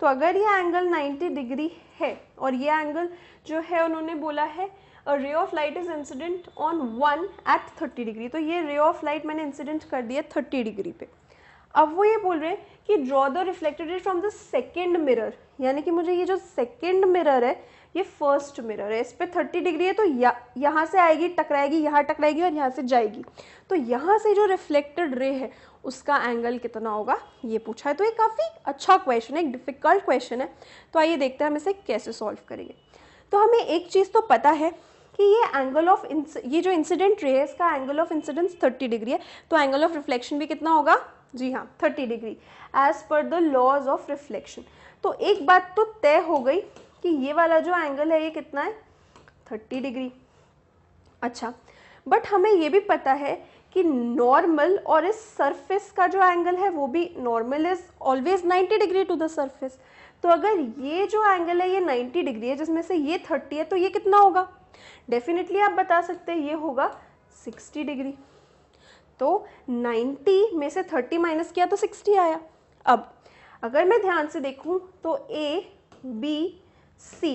तो अगर ये एंगल 90 डिग्री है और ये एंगल जो है उन्होंने बोला है ray of light is incident on one at thirty degree तो ये रे ऑफ लाइट मैंने इंसिडेंट कर दिया थर्टी डिग्री पे अब वो ये बोल रहे हैं कि draw the reflected from the second mirror यानी कि मुझे ये जो सेकेंड मिरर है ये फर्स्ट मिरर है इस पर थर्टी डिग्री है तो यह, यहाँ से आएगी टकराएगी यहाँ टकराएगी और यहाँ से जाएगी तो यहाँ से जो रिफ्लेक्टेड रे है उसका एंगल कितना होगा ये पूछा है तो ये काफ़ी अच्छा क्वेश्चन है एक डिफ़िकल्ट क्वेश्चन है तो आइए देखते हैं हम इसे कैसे सॉल्व करेंगे तो हमें एक चीज़ तो पता है कि ये एंगल ऑफ ये जो इंसिडेंट रे है इसका एंगल ऑफ इंसिडेंस 30 डिग्री है तो एंगल ऑफ रिफ्लेक्शन भी कितना होगा जी हाँ 30 degree as per the laws of reflection तो एक बात तो तय हो गई कि ये वाला जो एंगल है ये कितना है थर्टी डिग्री अच्छा बट हमें ये भी पता है कि नॉर्मल और इस सरफेस का जो एंगल है वो भी normal is always 90 degree to the surface तो अगर ये जो एंगल है ये 90 डिग्री है जिसमें से ये 30 है तो ये कितना होगा डेफिनेटली आप बता सकते हैं ये होगा 60 डिग्री तो 90 में से 30 माइनस किया तो 60 आया अब अगर मैं ध्यान से देखूं तो ए बी सी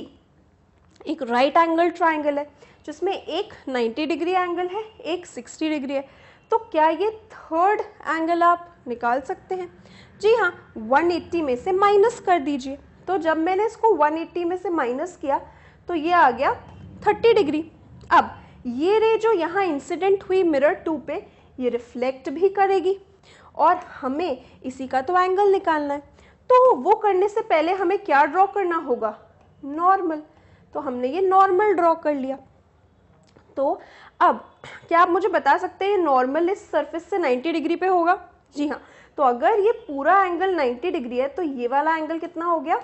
एक राइट एंगल ट्राइंगल है जिसमें एक 90 डिग्री एंगल है एक 60 डिग्री है तो क्या ये थर्ड एंगल आप निकाल सकते हैं जी हाँ 180 में से माइनस कर दीजिए तो जब मैंने इसको 180 में से माइनस किया तो ये आ गया 30 डिग्री अब ये रे जो यहाँ इंसिडेंट हुई मिरर टू पे ये रिफ्लेक्ट भी करेगी और हमें इसी का तो एंगल निकालना है तो वो करने से पहले हमें क्या ड्रॉ करना होगा नॉर्मल तो हमने ये नॉर्मल ड्रॉ कर लिया तो अब क्या आप मुझे बता सकते हैं नॉर्मल इस सरफेस से 90 डिग्री पे होगा जी हाँ तो अगर ये पूरा एंगल 90 डिग्री है तो ये वाला एंगल कितना हो गया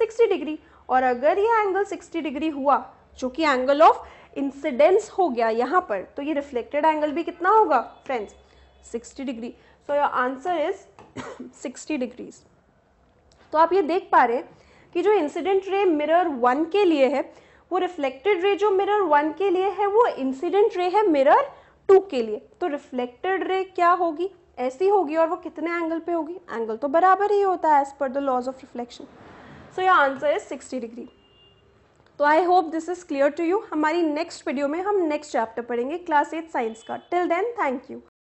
60 डिग्री और अगर ये एंगल 60 डिग्री हुआ जो कि एंगल ऑफ इंसिडेंस हो गया यहाँ पर तो ये रिफ्लेक्टेड एंगल भी कितना होगा friends 60 degree so your answer is 60 degrees तो आप ये देख पा रहे हैं कि जो इंसिडेंट रे मिरर वन के लिए है वो रिफ्लेक्टेड रे जो मिरर वन के लिए है वो इंसिडेंट रे है मिरर टू के लिए तो रिफ्लेक्टेड रे क्या होगी ऐसी होगी और वो कितने एंगल पे होगी एंगल तो बराबर ही होता है as per the laws of reflection so your answer is sixty degree तो I hope this is clear to you हमारी नेक्स्ट वीडियो में हम नेक्स्ट चैप्टर पढ़ेंगे क्लास एट साइंस का टिल देन थैंक यू